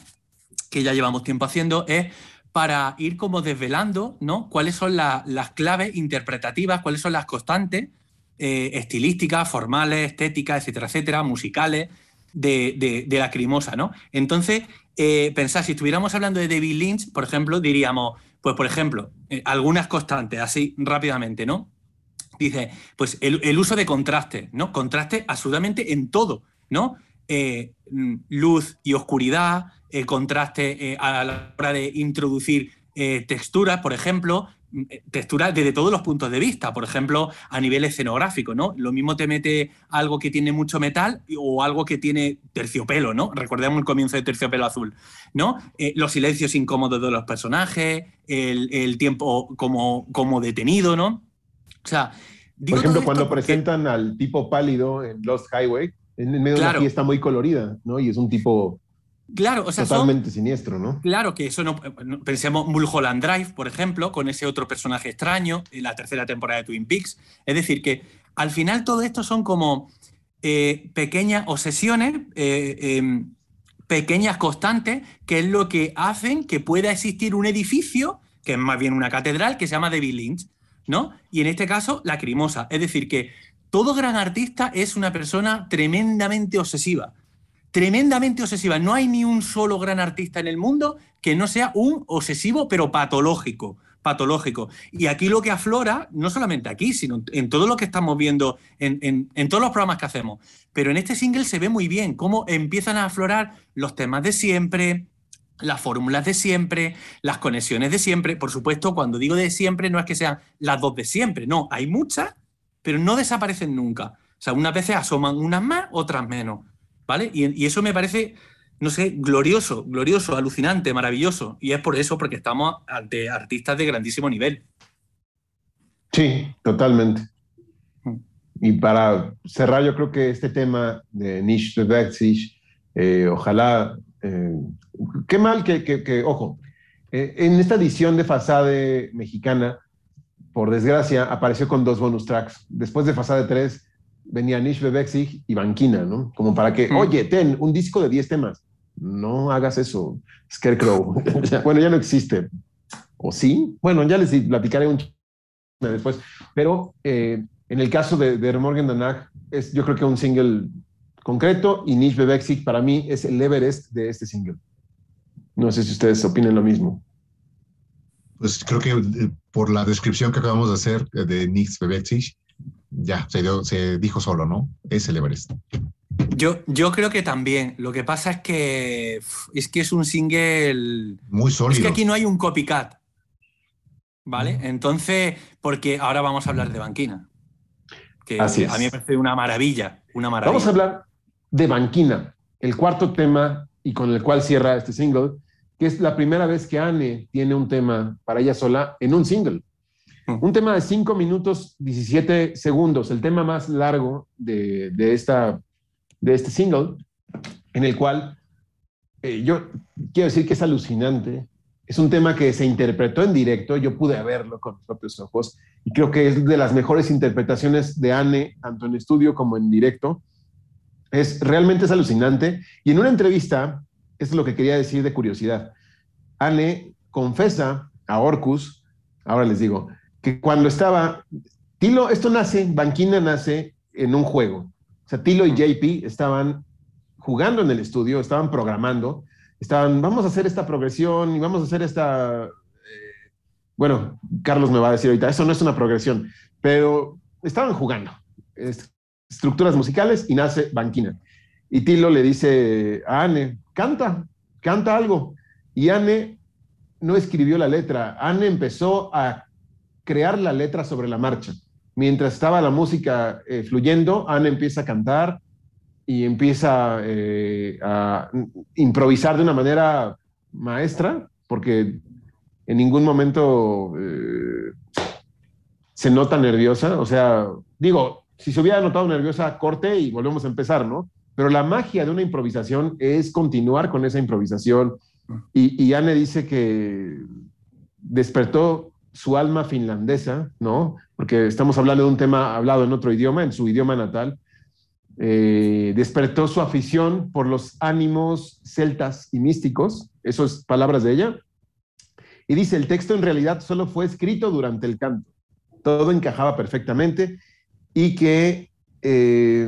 Speaker 1: que ya llevamos tiempo haciendo, es para ir como desvelando, ¿no? Cuáles son las claves interpretativas, cuáles son las constantes eh, estilísticas, formales, estéticas, etcétera, etcétera, musicales, de, la de lacrimosa, ¿no? Entonces, eh, pensar, si estuviéramos hablando de David Lynch, por ejemplo, diríamos, pues por ejemplo, eh, algunas constantes, así rápidamente, ¿no? Dice, pues el, uso de contraste, ¿no? Contraste absolutamente en todo, ¿no? Eh, mm, luz y oscuridad, contraste eh, a la hora de introducir texturas, por ejemplo, textura desde todos los puntos de vista, por ejemplo, a nivel escenográfico, ¿no? Lo mismo te mete algo que tiene mucho metal o algo que tiene terciopelo, ¿no? Recordemos el comienzo de Terciopelo Azul, ¿no? Eh, los silencios incómodos de los personajes, el, tiempo como, como detenido, ¿no? O sea,
Speaker 2: por ejemplo, cuando presentan al tipo pálido en Lost Highway, en medio de una fiesta muy colorida, ¿no? Y es un tipo Claro, o sea, totalmente siniestro, ¿no?
Speaker 1: Claro que eso eh, no. Pensemos Mulholland Drive, por ejemplo, con ese otro personaje extraño, en la tercera temporada de Twin Peaks. Es decir, que al final todo esto son como eh, pequeñas obsesiones, eh, em, pequeñas constantes, que es lo que hacen que pueda existir un edificio, que es más bien una catedral, que se llama David Lynch, ¿no? Y en este caso, la crimosa. Es decir, que todo gran artista es una persona tremendamente obsesiva tremendamente obsesiva. No hay ni un solo gran artista en el mundo que no sea un obsesivo, pero patológico. Patológico. Y aquí lo que aflora, no solamente aquí, sino en todo lo que estamos viendo, en, en todos los programas que hacemos. Pero en este single se ve muy bien cómo empiezan a aflorar los temas de siempre, las fórmulas de siempre, las conexiones de siempre. Por supuesto, cuando digo de siempre, no es que sean las dos de siempre, no, hay muchas, pero no desaparecen nunca. O sea, unas veces asoman unas más, otras menos. ¿vale? Y, eso me parece, no sé, glorioso, glorioso, alucinante, maravilloso. Y es por eso, porque estamos ante artistas de grandísimo nivel.
Speaker 2: Sí, totalmente. Mm. Y para cerrar, yo creo que este tema de Niche de Bertzig, eh, ojalá, eh, qué mal que, ojo, eh, en esta edición de Fasade mexicana, por desgracia, apareció con dos bonus tracks. Después de Fasade 3, venía Nish Bebexig y Banquina, ¿no? Como para que, oye, ten un disco de 10 temas. No hagas eso, Scarecrow. bueno, ya no existe. ¿O sí? Bueno, ya les platicaré un después. Pero eh, en el caso de, de Remorgen Danach, es yo creo que un single concreto y Nish Bebexig para mí es el Everest de este single. No sé si ustedes opinen lo mismo. Pues creo que
Speaker 3: eh, por la descripción que acabamos de hacer eh, de Nish Bebexig, ya, se, dijo solo, ¿no? Es el
Speaker 1: Yo, yo creo que también. Lo que pasa es que es que es un single. Muy sólido. Es que aquí no hay un copycat. ¿Vale? Entonces, porque ahora vamos a hablar de Banquina. Que Así es. a mí me parece una maravilla. Una maravilla. Vamos a
Speaker 2: hablar de Banquina, el cuarto tema y con el cual cierra este single, que es la primera vez que Anne tiene un tema para ella sola en un single. Un tema de 5 minutos 17 segundos, el tema más largo de, esta, de este single, en el cual eh, yo quiero decir que es alucinante. Es un tema que se interpretó en directo, yo pude verlo con mis propios ojos y creo que es de las mejores interpretaciones de Anne, tanto en estudio como en directo. Es realmente es alucinante y en una entrevista, esto es lo que quería decir de curiosidad. Anne confesa a Orcus, ahora les digo, que cuando estaba, Tilo, esto nace, Banquina nace en un juego. O sea, Tilo y JP estaban jugando en el estudio, estaban programando, estaban, vamos a hacer esta progresión y vamos a hacer esta... Eh, bueno, Carlos me va a decir ahorita, eso no es una progresión, pero estaban jugando estructuras musicales y nace Banquina. Y Tilo le dice a Anne, canta, canta algo. Y Anne no escribió la letra, Anne empezó a crear la letra sobre la marcha. Mientras estaba la música eh, fluyendo, Ana empieza a cantar y empieza eh, a improvisar de una manera maestra, porque en ningún momento eh, se nota nerviosa. O sea, digo, si se hubiera notado nerviosa, corte y volvemos a empezar, ¿no? Pero la magia de una improvisación es continuar con esa improvisación. Ah. Y, Ana dice que despertó su alma finlandesa, ¿no? Porque estamos hablando de un tema hablado en otro idioma, en su idioma natal, eh, despertó su afición por los ánimos celtas y místicos, eso es palabras de ella. Y dice, el texto en realidad solo fue escrito durante el canto. Todo encajaba perfectamente y que eh,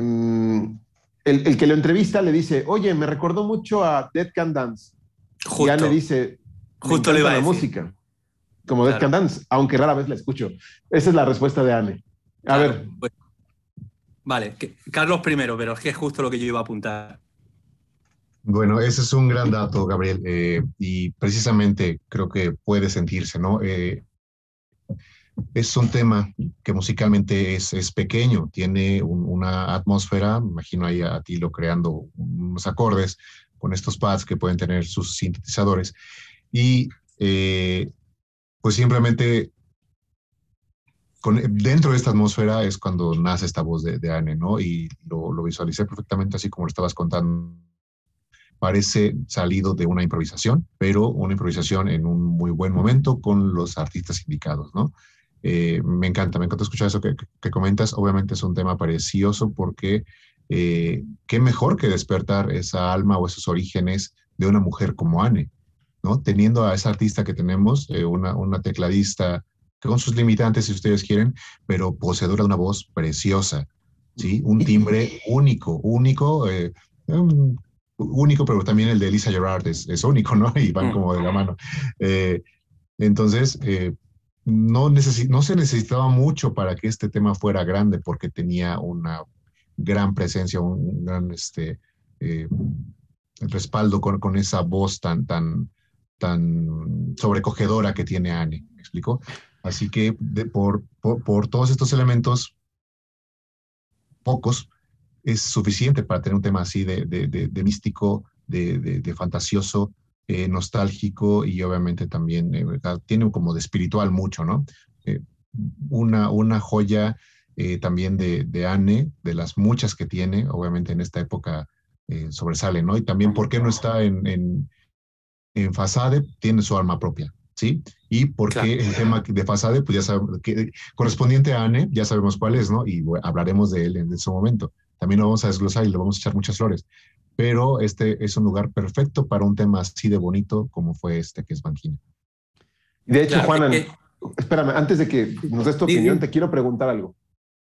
Speaker 2: el, que lo entrevista le dice, oye, me recordó mucho a Dead Can Dance. Y ya le dice, justo le va decir. música como claro. aunque rara vez la escucho. Esa es la respuesta de Anne. A ver. Pues,
Speaker 1: vale, Carlos primero, pero es que es justo lo que yo iba a apuntar.
Speaker 3: Bueno, ese es un gran dato, Gabriel, eh, y precisamente creo que puede sentirse, ¿no? Eh, es un tema que musicalmente es, es pequeño, tiene una atmósfera, imagino ahí a, ti Tilo creando unos acordes con estos pads que pueden tener sus sintetizadores, y eh, pues simplemente dentro de esta atmósfera es cuando nace esta voz de, Anne, ¿no? Y lo, visualicé perfectamente así como lo estabas contando. Parece salido de una improvisación, pero una improvisación en un muy buen momento con los artistas indicados, ¿no? Eh, me encanta, me encanta escuchar eso que, comentas. Obviamente es un tema precioso porque eh, qué mejor que despertar esa alma o esos orígenes de una mujer como Anne, Teniendo a esa artista que tenemos, eh, una, una tecladista con sus limitantes, si ustedes quieren, pero poseedora de una voz preciosa, ¿sí? Un timbre único, único, eh, um, único, pero también el de Elisa Gerard es, único, ¿no? Y van como de la mano. Eh, entonces, no, no se necesitaba mucho para que este tema fuera grande, porque tenía una gran presencia, un, gran este, respaldo con, esa voz tan, tan, tan sobrecogedora que tiene Anne, ¿me explico? Así que por, por, todos estos elementos, pocos, es suficiente para tener un tema así de, místico, de, fantasioso, eh, nostálgico y obviamente también eh, tiene como de espiritual mucho, ¿no? Eh, una, una joya también de, Anne, de las muchas que tiene, obviamente en esta época sobresale, ¿no? Y también, ¿por qué no está en en Fasade tiene su arma propia, ¿sí? Y porque el tema de Fasade, pues ya sabemos, que, correspondiente a Anne, ya sabemos cuál es, ¿no? Y hablaremos de él en, su momento. También lo vamos a desglosar y le vamos a echar muchas flores. Pero este es un lugar perfecto para un tema así de bonito como fue este que es Banquina. De hecho, Juanan,
Speaker 2: espérame, antes de que nos des tu opinión, te quiero preguntar algo.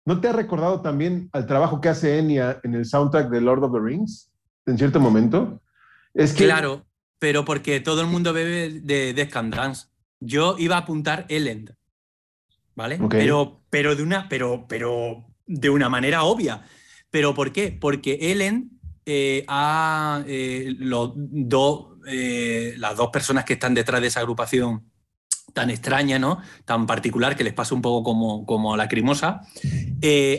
Speaker 2: ¿No te ha recordado también al trabajo que hace Enya en el soundtrack de Lord of the Rings en cierto momento?
Speaker 1: Es que claro pero porque todo el mundo bebe de, Descendants. Dance, Yo iba a apuntar Ellen ¿vale? Pero, pero, de una, pero, pero de una manera obvia. ¿Pero por qué? Porque Ellen eh, a eh, eh, las dos personas que están detrás de esa agrupación tan extraña, ¿no? tan particular, que les pasa un poco como, como lacrimosa,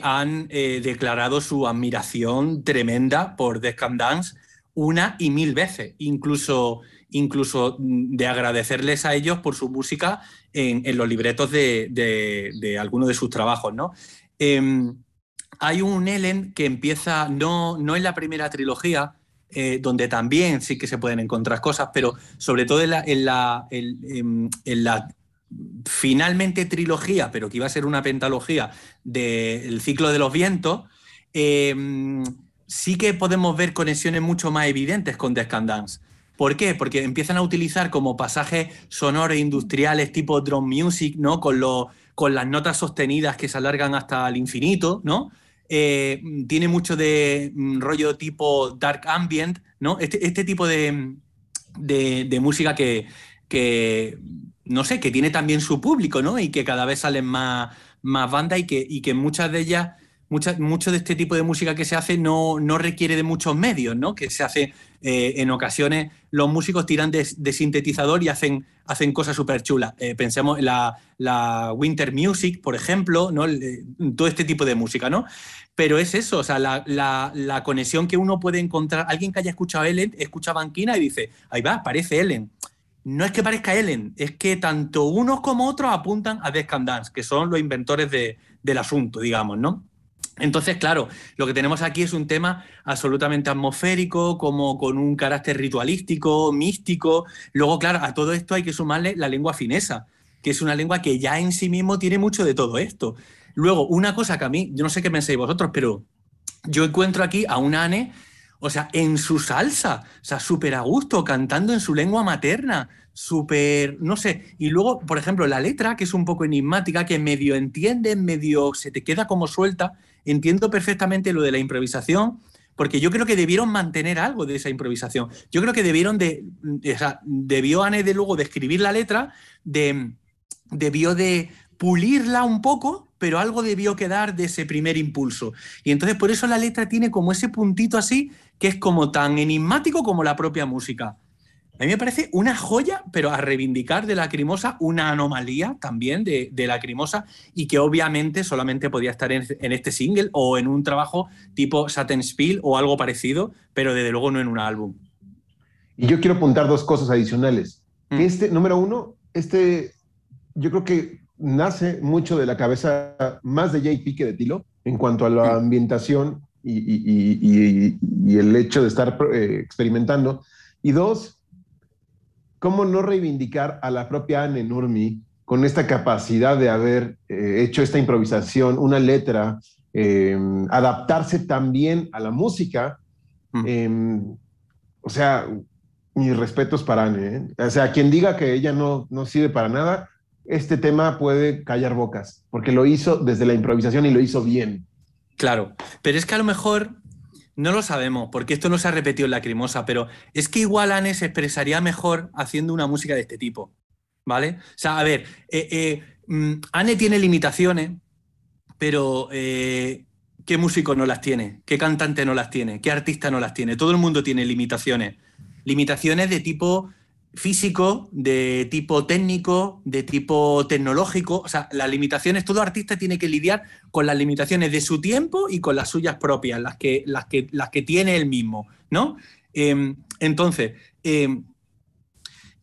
Speaker 1: han declarado su admiración tremenda por Death Dance una y mil veces, incluso, incluso mm, de agradecerles a ellos por su música en, los libretos de, algunos de sus trabajos. Em, hay un Ellen que empieza, no, no en la primera trilogía, eh, donde también sí que se pueden encontrar cosas, pero sobre todo em, en la, finalmente trilogía, pero que iba a ser una pentalogía del ciclo de los vientos, em, sí que podemos ver conexiones mucho más evidentes con Death ¿Por qué? Porque empiezan a utilizar como pasajes sonores e industriales tipo drum music, ¿no? Con, con las notas sostenidas que se alargan hasta el infinito, ¿no? Eh, tiene mucho de mm, rollo tipo dark ambient, ¿no? Este, este tipo de, música que, no sé, que tiene también su público, ¿no? Y que cada vez salen más, más bandas y que, y que muchas de ellas mucho de este tipo de música que se hace no, no requiere de muchos medios, ¿no? Que se hace eh, en ocasiones, los músicos tiran de, sintetizador y hacen, hacen cosas súper chulas. Eh, pensemos en la, la, Winter Music, por ejemplo, ¿no? Eh, todo este tipo de música, ¿no? Pero es eso, o sea, la, la, conexión que uno puede encontrar. Alguien que haya escuchado Ellen, escucha Banquina y dice, ahí va, parece Ellen no es que parezca Ellen, es que tanto unos como otros apuntan a Death que son los inventores del asunto, digamos, ¿no? Entonces, claro, lo que tenemos aquí es un tema absolutamente atmosférico, como con un carácter ritualístico, místico. Luego, claro, a todo esto hay que sumarle la lengua finesa, que es una lengua que ya en sí mismo tiene mucho de todo esto. Luego, una cosa que a mí, yo no sé qué pensáis vosotros, pero yo encuentro aquí a un Ane, o sea, en su salsa, o sea, súper a gusto, cantando en su lengua materna, súper, no sé. Y luego, por ejemplo, la letra, que es un poco enigmática, que medio entiende, medio se te queda como suelta entiendo perfectamente lo de la improvisación, porque yo creo que debieron mantener algo de esa improvisación. Yo creo que debieron de, debió Anne de luego de escribir la letra, debió de pulirla un poco, pero algo debió quedar de ese primer impulso. Y entonces por eso la letra tiene como ese puntito así, que es como tan enigmático como la propia música. A mí me parece una joya, pero a reivindicar de Lacrimosa una anomalía también de, de Lacrimosa y que obviamente solamente podía estar en, en, este single o en un trabajo tipo Satin Spill o algo parecido, pero desde luego no en un álbum. Y yo
Speaker 2: quiero apuntar dos cosas adicionales. Mm. Este, número uno, este, yo creo que nace mucho de la cabeza más de JP que de Tilo en cuanto a la ambientación y, y, el hecho de estar eh, experimentando. Y dos, ¿cómo no reivindicar a la propia Anne Nurmi con esta capacidad de haber eh, hecho esta improvisación, una letra, em, adaptarse también a la música? Mm. Em, o sea, mis respetos para Anne. ¿eh? O sea, quien diga que ella no, no sirve para nada, este tema puede callar bocas, porque lo hizo desde la improvisación y lo hizo bien.
Speaker 1: Claro, pero es que a lo mejor no lo sabemos, porque esto no se ha repetido en Lacrimosa, pero es que igual Anne se expresaría mejor haciendo una música de este tipo, ¿vale? O sea, a ver, eh, eh mm, Anne tiene limitaciones, pero eh, ¿qué músico no las tiene? ¿Qué cantante no las tiene? ¿Qué artista no las tiene? Todo el mundo tiene limitaciones. Limitaciones de tipo físico, de tipo técnico, de tipo tecnológico. O sea, las limitaciones, todo artista tiene que lidiar con las limitaciones de su tiempo y con las suyas propias, las que, las que, las que tiene él mismo, ¿no? Em, entonces, em,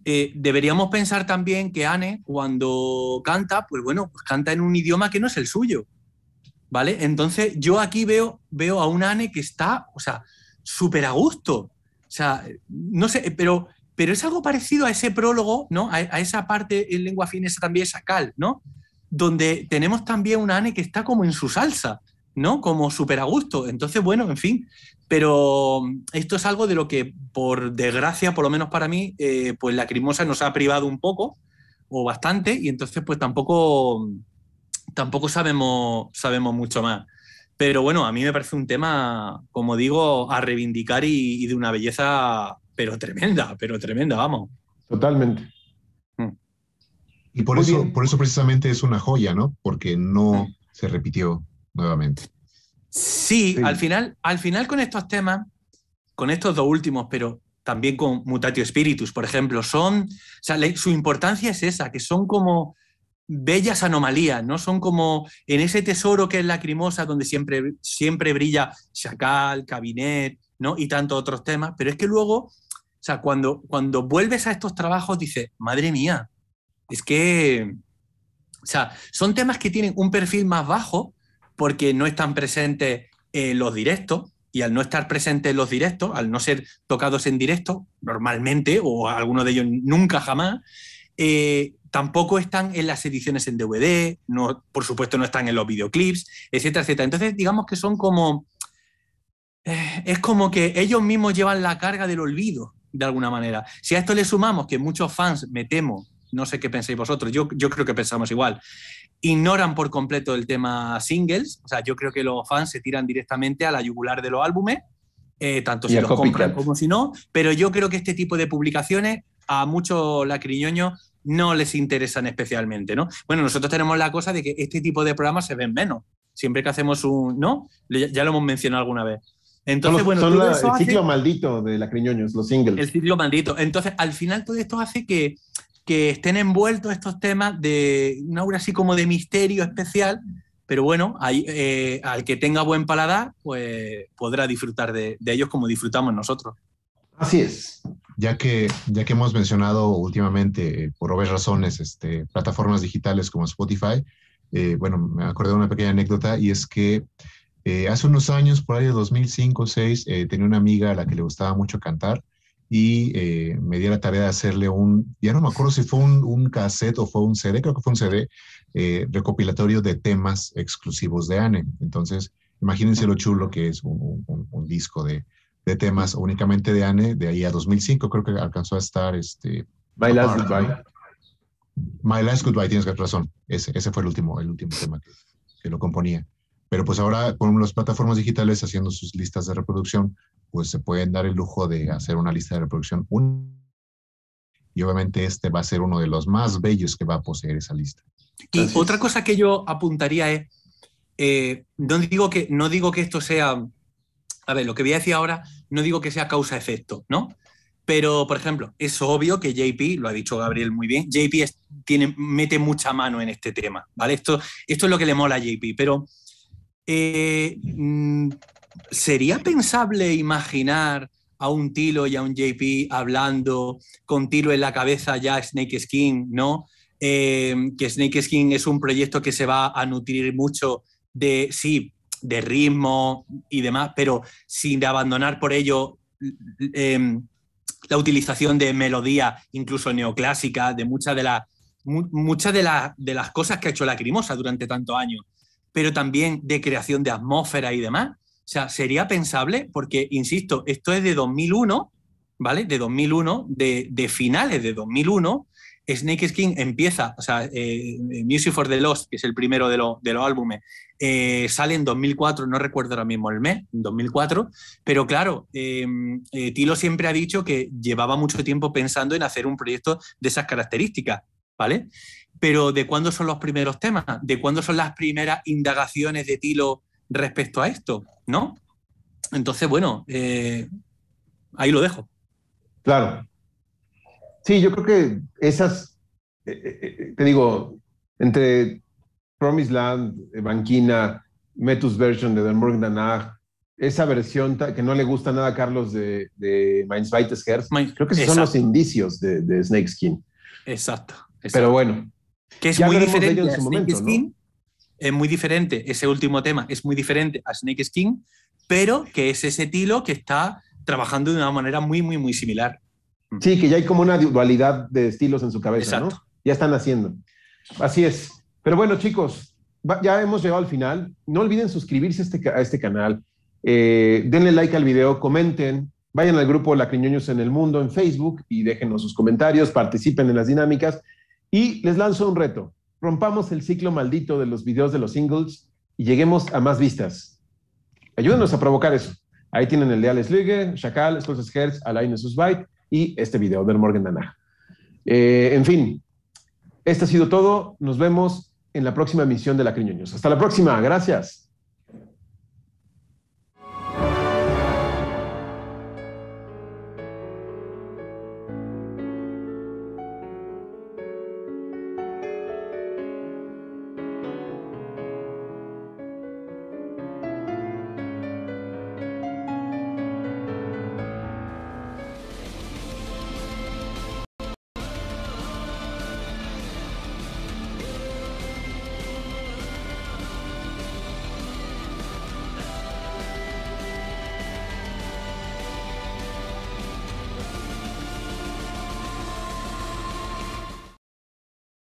Speaker 1: eh, deberíamos pensar también que Anne, cuando canta, pues bueno, pues canta en un idioma que no es el suyo, ¿vale? Entonces, yo aquí veo, veo a un Anne que está, o sea, súper a gusto. O sea, no sé, pero pero es algo parecido a ese prólogo, ¿no? A, esa parte en lengua finesa también sacal, ¿no? Donde tenemos también una Ane que está como en su salsa, ¿no? Como súper a gusto. Entonces, bueno, en fin. Pero mm, esto es algo de lo que, por desgracia, por lo menos para mí, eh, pues la crimosa nos ha privado un poco o bastante y entonces pues tampoco, mm, tampoco sabemos, sabemos mucho más. Pero bueno, a mí me parece un tema, como digo, a reivindicar y de una belleza pero tremenda, pero tremenda, vamos. Totalmente. Hmm. Y por eso,
Speaker 3: por eso precisamente es una joya, ¿no? Porque no hmm. se repitió nuevamente.
Speaker 1: Sí, Al, final, al final con estos temas, con estos dos últimos, pero también con Mutatio Spiritus, por ejemplo, son, su importancia es esa, que son como bellas anomalías, ¿no? Son como en ese tesoro que es lacrimosa, donde siempre, siempre brilla Chacal, Cabinet, ¿no? Y tantos otros temas, pero es que luego o sea, cuando, cuando vuelves a estos trabajos, dices, madre mía, es que, o sea, son temas que tienen un perfil más bajo porque no están presentes en eh, los directos y al no estar presentes en los directos, al no ser tocados en directo normalmente o alguno de ellos nunca jamás, eh, tampoco están en las ediciones en DVD, no, por supuesto no están en los videoclips, etcétera, etcétera. Entonces digamos que son como... Eh, es como que ellos mismos llevan la carga del olvido de alguna manera. Si a esto le sumamos que muchos fans, me temo, no sé qué pensáis vosotros, yo, yo creo que pensamos igual, ignoran por completo el tema singles, o sea, yo creo que los fans se tiran directamente a la yugular de los álbumes, eh, tanto si los compran como si no, pero yo creo que este tipo de publicaciones a muchos lacriñoños no les interesan especialmente, ¿no? Bueno, nosotros tenemos la cosa de que este tipo de programas se ven menos, siempre que hacemos un, ¿no? Ya lo hemos mencionado alguna vez. Entonces, son bueno, el ciclo
Speaker 2: maldito de la Criñoños, los singles.
Speaker 1: El ciclo maldito. Entonces, al final todo esto hace que, que estén envueltos estos temas de una obra así como de misterio especial, pero bueno, hay, eh, al que tenga buen paladar, pues podrá disfrutar de, ellos como disfrutamos nosotros.
Speaker 3: Así es. Ya que, ya que hemos mencionado últimamente, eh, por obvias razones, este, plataformas digitales como Spotify, eh, bueno, me acordé de una pequeña anécdota y es que eh, hace unos años, por ahí de 2005 o 2006, tenía una amiga a la que le gustaba mucho cantar y eh, me di la tarea de hacerle un, ya no me acuerdo si fue un, cassette o fue un CD, creo que fue un CD eh, recopilatorio de temas exclusivos de Anne. Entonces, imagínense lo chulo que es un, disco de, temas únicamente de Anne, de ahí a 2005 creo que alcanzó a estar este... My Last Goodbye. My Last Goodbye, tienes razón, ese, fue el último, el último tema que lo componía. Pero pues ahora con las plataformas digitales haciendo sus listas de reproducción, pues se pueden dar el lujo de hacer una lista de reproducción Y obviamente este va a ser uno de los más bellos que va a poseer esa lista.
Speaker 1: y otra cosa que yo apuntaría es, eh, no, digo que, no digo que esto sea, a ver, lo que voy a decir ahora, no digo que sea causa-efecto, ¿no? Pero, por ejemplo, es obvio que JP, lo ha dicho Gabriel muy bien, JP tiene, mete mucha mano en este tema, ¿vale? Esto, esto es lo que le mola a JP, pero eh, mm, ¿Sería pensable imaginar a un Tilo y a un JP hablando con Tilo en la cabeza ya Snake Skin, ¿no? Eh, que Snake Skin es un proyecto que se va a nutrir mucho de, sí, de ritmo y demás, pero sin abandonar por ello em, la utilización de melodía, incluso neoclásica, de muchas de, de, de las cosas que ha hecho Lacrimosa durante tanto años pero también de creación de atmósfera y demás. O sea, sería pensable, porque, insisto, esto es de 2001, ¿vale? De 2001, de, finales de 2001, Snake Skin empieza, o sea, eh, Music for the Lost, que es el primero de, los álbumes, eh, sale en 2004, no recuerdo ahora mismo el mes, en 2004, pero claro, em, eh, Tilo siempre ha dicho que llevaba mucho tiempo pensando en hacer un proyecto de esas características, ¿vale? pero ¿de cuándo son los primeros temas? ¿De cuándo son las primeras indagaciones de Tilo respecto a esto? ¿No? Entonces, bueno, eh, ahí lo dejo.
Speaker 2: Claro. Sí, yo creo que esas, eh, eh, te digo, entre Promised Land, Banquina, Metus Version de Dan Morgan esa versión que no le gusta nada a Carlos de, de Mainz Herz, creo que esos son los indicios de, de Skin.
Speaker 1: exacto, Pero bueno,
Speaker 2: que es muy diferente Snake Skin.
Speaker 1: Es muy diferente, ese último tema es muy diferente a Snake Skin, pero que es ese estilo que está trabajando de una manera muy, muy, muy similar. Mm. Sí,
Speaker 2: que ya hay como una dualidad de estilos en su cabeza, ¿no? Ya están haciendo. Así es. Pero bueno, chicos, ya hemos llegado al final. No olviden suscribirse a este, este canal. Eh, denle like al video, comenten, vayan al grupo la Lacriñoños en el Mundo en Facebook y déjenos sus comentarios, participen en las dinámicas. Y les lanzo un reto. Rompamos el ciclo maldito de los videos de los singles y lleguemos a más vistas. Ayúdenos a provocar eso. Ahí tienen el de Alex Lüge, Chacal, Sources Hertz, Alain Susbite y este video del Morgan Dana. Eh, en fin, esto ha sido todo. Nos vemos en la próxima emisión de La Criñoños. Hasta la próxima. Gracias.